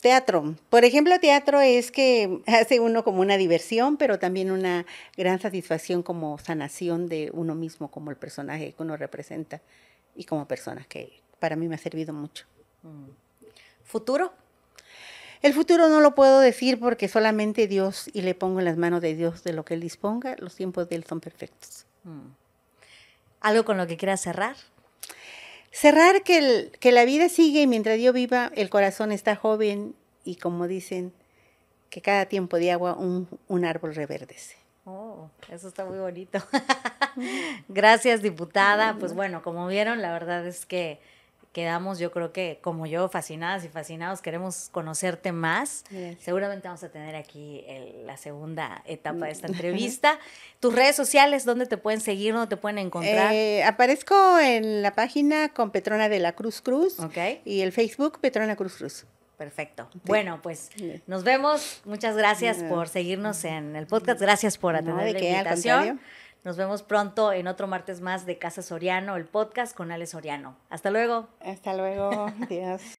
Teatro. Por ejemplo, teatro es que hace uno como una diversión, pero también una gran satisfacción como sanación de uno mismo, como el personaje que uno representa y como persona, que para mí me ha servido mucho. ¿Futuro? El futuro no lo puedo decir porque solamente Dios y le pongo en las manos de Dios de lo que Él disponga, los tiempos de Él son perfectos. Mm. ¿Algo con lo que quieras cerrar? Cerrar que, que la vida sigue y mientras Dios viva, el corazón está joven y como dicen, que cada tiempo de agua un, un árbol reverdece. Oh, eso está muy bonito. Gracias, diputada. Pues mm. bueno, como vieron, la verdad es que quedamos, yo creo que como yo, fascinadas y fascinados, queremos conocerte más. Seguramente vamos a tener aquí la segunda etapa de esta mm. entrevista. Tus redes sociales, ¿dónde te pueden seguir? ¿Dónde te pueden encontrar? Eh, aparezco en la página con Petrona de la Cruz Cruz y el Facebook Petrona Cruz Cruz. Perfecto. Bueno, pues nos vemos. Muchas gracias por seguirnos en el podcast. Gracias por atender la invitación. Nos vemos pronto en otro martes más de Casa Soriano, el podcast con Ale Soriano. Hasta luego. Hasta luego. Adiós.